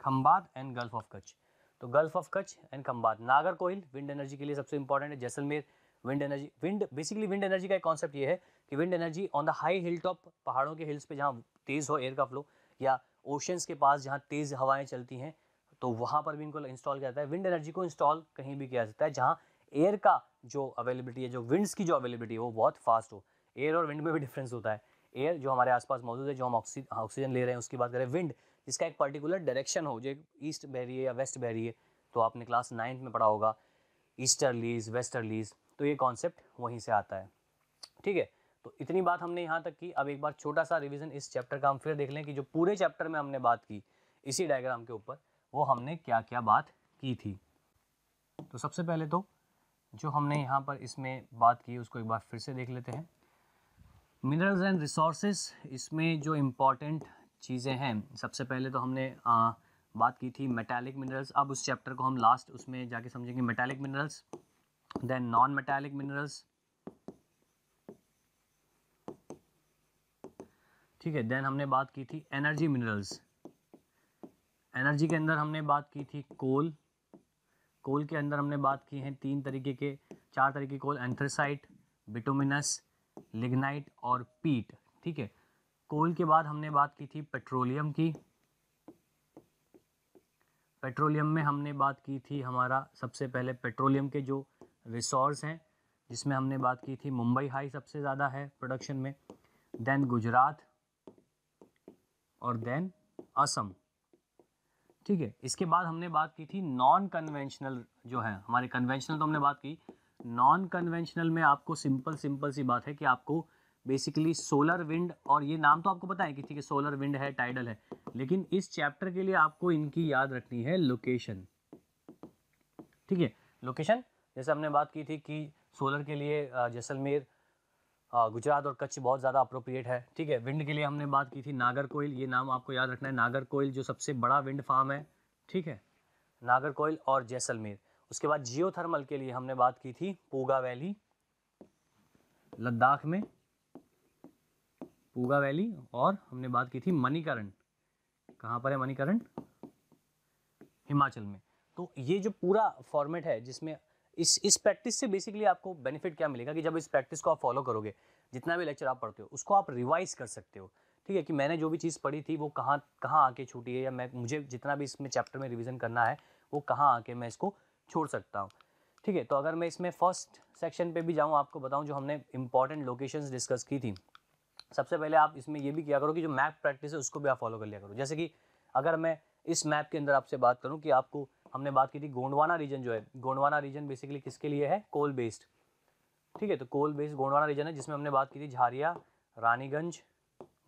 Khambhat and gulf of Kutch तो gulf of Kutch and Khambhat Nagercoil wind energy के लिए सबसे इंपॉर्टेंट है Jaisalmer wind energy wind basically wind energy का एक कॉन्सेप्ट ये है कि wind energy on the high hill top पहाड़ों के हिल्स पे जहाँ तेज़ हो एयर का फ्लो या ओशंस के पास जहाँ तेज़ हवाएं चलती हैं तो वहाँ पर भी इनको इंस्टॉल किया जाता है विंड एनर्जी को इंस्टॉल कहीं भी किया जाता है जहाँ एयर का जो अवेलेबिलिटी है जो विंड्स की जो अवेलेबिलिटी है वो बहुत फास्ट हो एयर और विंड में भी डिफरेंस होता है एयर जो हमारे आसपास मौजूद है जो हम ऑक्सीजन ले रहे हैं उसकी बात करें विंड जिसका एक पर्टिकुलर डायरेक्शन हो जो ईस्ट बह रही है या वेस्ट बह रही है तो आपने क्लास नाइन्थ में पढ़ा होगा ईस्टर्लीज वेस्टरलीज तो ये कॉन्सेप्ट वहीं से आता है ठीक है तो इतनी बात हमने यहाँ तक की अब एक बार छोटा सा रिविजन इस चैप्टर का हम फिर देख लें कि जो पूरे चैप्टर में हमने बात की इसी डायग्राम के ऊपर वो हमने क्या क्या बात की थी तो सबसे पहले तो जो हमने यहाँ पर इसमें बात की उसको एक बार फिर से देख लेते हैं मिनरल्स एंड रिसोर्स इसमें जो इम्पोर्टेंट चीज़ें हैं सबसे पहले तो हमने आ, बात की थी मेटालिक मिनरल्स अब उस चैप्टर को हम लास्ट उसमें जाके समझेंगे metallic minerals then non metallic minerals ठीक है देन हमने बात की थी एनर्जी मिनरल्स एनर्जी के अंदर हमने बात की थी कोल कोल के अंदर हमने बात की है तीन तरीके के चार तरीके कोल एंथ्रेसाइट बिटोमिनस लिग्नाइट और पीट ठीक है कोल के बाद हमने बात की थी पेट्रोलियम की पेट्रोलियम में हमने बात की थी हमारा सबसे पहले पेट्रोलियम के जो रिसोर्स हैं जिसमें हमने बात की थी मुंबई हाई सबसे ज़्यादा है प्रोडक्शन में देन गुजरात और देन असम ठीक है इसके बाद हमने बात की थी नॉन कन्वेंशनल जो है हमारे कन्वेंशनल तो हमने बात की नॉन कन्वेंशनल में आपको सिंपल सिंपल सी बात है कि आपको बेसिकली सोलर विंड और ये नाम तो आपको पता है कि ठीक है सोलर विंड है टाइडल है लेकिन इस चैप्टर के लिए आपको इनकी याद रखनी है लोकेशन ठीक है लोकेशन जैसे हमने बात की थी कि सोलर के लिए जैसलमेर हाँ, गुजरात और कच्छ बहुत ज़्यादा अप्रोप्रिएट है ठीक है विंड के लिए हमने बात की थी नागर कोयल ये नाम आपको याद रखना है नागर कोयल जो सबसे बड़ा विंड फार्म है ठीक है नागर कोयल और जैसलमेर उसके बाद जियो थर्मल के लिए हमने बात की थी पूगा वैली लद्दाख में पूगा वैली और हमने बात की थी मणिकरण कहाँ पर है मणिकरण हिमाचल में तो ये जो पूरा फॉर्मेट है जिसमें इस इस प्रैक्टिस से बेसिकली आपको बेनिफिट क्या मिलेगा कि जब इस प्रैक्टिस को आप फॉलो करोगे जितना भी लेक्चर आप पढ़ते हो उसको आप रिवाइज कर सकते हो ठीक है कि मैंने जो भी चीज़ पढ़ी थी वो कहाँ कहाँ आके छूटी है या मैं मुझे जितना भी इसमें चैप्टर में रिविज़न करना है वो कहाँ आके मैं इसको छोड़ सकता हूँ ठीक है तो अगर मैं इसमें फर्स्ट सेक्शन पे भी जाऊँ आपको बताऊँ जो हमने इंपॉर्टेंट लोकेशंस डिस्कस की थी सबसे पहले आप इसमें ये भी किया करो कि जो मैप प्रैक्टिस है उसको भी आप फॉलो कर लिया करो जैसे कि अगर मैं इस मैप के अंदर आपसे बात करूँ कि आपको हमने बात की थी गोंडवाना रीजन जो है गोंडवाना रीजन बेसिकली किसके लिए है कोल बेस्ड ठीक है तो कोल बेस्ड गोंडवाना रीजन है जिसमें हमने बात की थी झारिया रानीगंज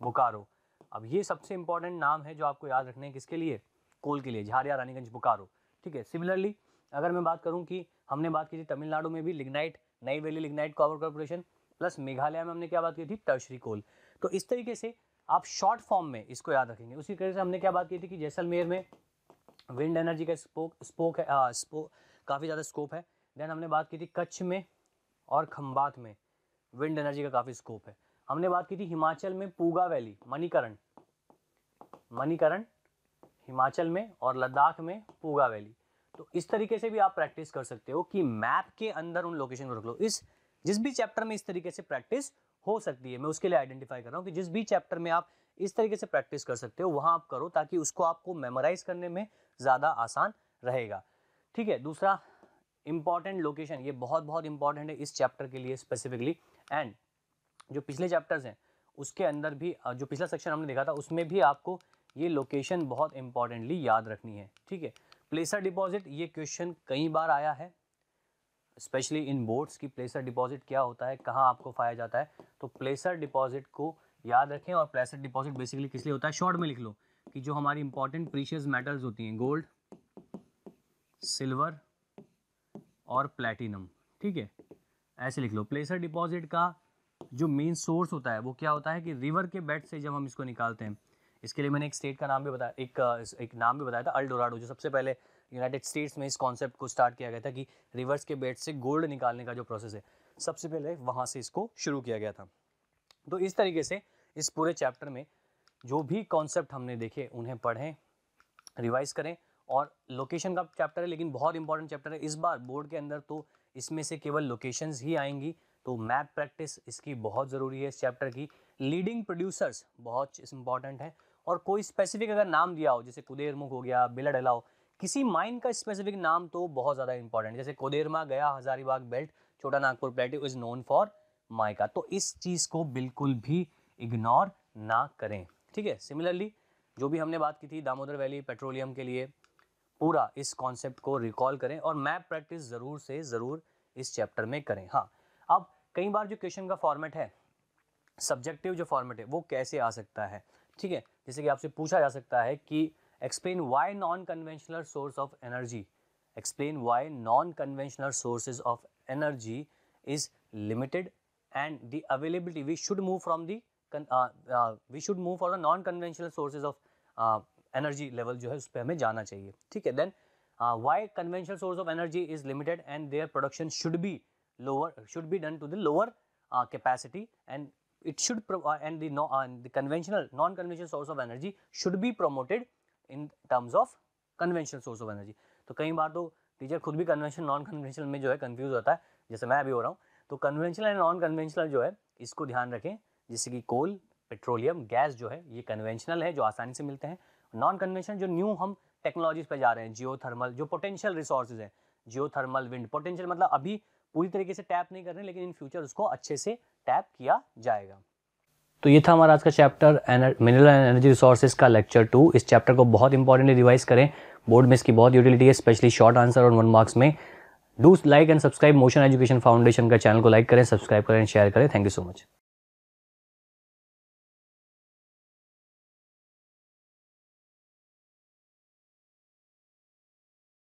बोकारो अब ये सबसे इंपॉर्टेंट नाम है जो आपको याद रखने हैं किसके लिए कोल के लिए झारिया रानीगंज बोकारो ठीक है सिमिलरली अगर मैं बात करूँ कि हमने बात की थी तमिलनाडु में भी lignite Neyveli lignite copper corporation plus Meghalaya में हमने क्या बात की थी टर्शरी कोल तो इस तरीके से आप शॉर्ट फॉर्म में इसको याद रखेंगे उसी तरह से हमने क्या बात की थी कि जैसलमेर में विंड एनर्जी का स्पोक स्पोक है आ, स्पो काफ़ी ज़्यादा स्कोप है देन हमने बात की थी कच्छ में और खम्बात में विंड एनर्जी का काफ़ी स्कोप है हमने बात की थी हिमाचल में पूगा वैली मणिकरण मणिकरण हिमाचल में और लद्दाख में पूगा वैली तो इस तरीके से भी आप प्रैक्टिस कर सकते हो कि मैप के अंदर उन लोकेशन को रख लो इस जिस भी चैप्टर में इस तरीके से प्रैक्टिस हो सकती है मैं उसके लिए आइडेंटिफाई कर रहा हूँ कि जिस भी चैप्टर में आप इस तरीके से प्रैक्टिस कर सकते हो वहाँ आप करो ताकि उसको आपको मेमोराइज करने में ज़्यादा आसान रहेगा ठीक है दूसरा इंपॉर्टेंट लोकेशन ये बहुत बहुत इंपॉर्टेंट है इस चैप्टर के लिए स्पेसिफिकली एंड जो पिछले चैप्टर्स हैं उसके अंदर भी जो पिछला सेक्शन हमने देखा था उसमें भी आपको ये लोकेशन बहुत इंपॉर्टेंटली याद रखनी है ठीक है प्लेसर डिपॉजिट ये क्वेश्चन कई बार आया है स्पेशली इन बोर्ड्स की प्लेसर डिपॉजिट क्या होता है कहाँ आपको फाया जाता है तो प्लेसर डिपॉजिट को याद रखें और प्लेसर डिपॉजिट बेसिकली किस लिए होता है शॉर्ट में लिख लो कि जो हमारी इंपॉर्टेंट प्रीशियस मेटल्स होती हैं गोल्ड सिल्वर और प्लेटिनम ठीक है ऐसे लिख लो प्लेसर डिपॉजिट का जो मेन सोर्स होता है वो क्या होता है कि रिवर के बेड से जब हम इसको निकालते हैं इसके लिए मैंने एक स्टेट का नाम भी बताया एक एक नाम भी बताया था अल्डोराडो जो सबसे पहले यूनाइटेड स्टेट्स में इस कॉन्सेप्ट को स्टार्ट किया गया था कि रिवर्स के बेड से गोल्ड निकालने का जो प्रोसेस है सबसे पहले वहाँ से इसको शुरू किया गया था तो इस तरीके से इस पूरे चैप्टर में जो भी कॉन्सेप्ट हमने देखे उन्हें पढ़ें रिवाइज करें और लोकेशन का चैप्टर है लेकिन बहुत इंपॉर्टेंट चैप्टर है इस बार बोर्ड के अंदर तो इसमें से केवल लोकेशंस ही आएंगी तो मैप प्रैक्टिस इसकी बहुत ज़रूरी है इस चैप्टर की लीडिंग प्रोड्यूसर्स बहुत इंपॉर्टेंट है और कोई स्पेसिफिक अगर नाम दिया हो जैसे कुदेरमुख हो गया बिलड अलाओ किसी माइन का स्पेसिफिक नाम तो बहुत ज़्यादा इंपॉर्टेंट जैसे कोदेरमा गया Hazaribagh belt Chota Nagpur plateau is known for mica तो इस चीज़ को बिल्कुल भी इग्नोर ना करें ठीक है सिमिलरली जो भी हमने बात की थी दामोदर वैली पेट्रोलियम के लिए पूरा इस कॉन्सेप्ट को रिकॉल करें और मैप प्रैक्टिस ज़रूर से ज़रूर इस चैप्टर में करें हाँ अब कई बार जो क्वेश्चन का फॉर्मेट है सब्जेक्टिव जो फॉर्मेट है वो कैसे आ सकता है ठीक है जैसे कि आपसे पूछा जा सकता है कि explain why non conventional source of energy explain why non conventional sources of energy is limited and the availability we should move from the we should move for a non conventional sources of energy level जो है उस पर हमें जाना चाहिए ठीक है then why conventional source of energy is limited and their production should be lower should be done to the lower capacity and it should and the conventional non conventional source of energy should be promoted in terms of conventional source of energy तो कई बार तो teacher खुद भी conventional non conventional में जो है confuse होता है जैसे मैं अभी हो रहा हूँ तो कन्वेंशनल एंड नॉन कन्वेंशनल जो है इसको ध्यान रखें जैसे कि कोल पेट्रोलियम गैस जो है ये कन्वेंशनल है जो आसानी से मिलते हैं नॉन कन्वेंशनल जो न्यू हम टेक्नोलॉजीज पे जा रहे हैं जियो जो पोटेंशियल रिसोर्सेज हैं जियो विंड पोटेंशियल मतलब अभी पूरी तरीके से टैप नहीं कर रहे लेकिन इन फ्यूचर उसको अच्छे से टैप किया जाएगा तो ये था हमारा आज का chapter mineral and energy resources का लेक्चर टू इस चैप्टर को बहुत इंपॉर्टेंटली रिवाइज करें बोर्ड में इसकी बहुत यूटिलिटी है स्पेशली शॉर्ट आंसर और वन मार्क्स में do like and subscribe motion education foundation का चैनल को लाइक करें सब्सक्राइब करें शेयर करें थैंक यू सो मच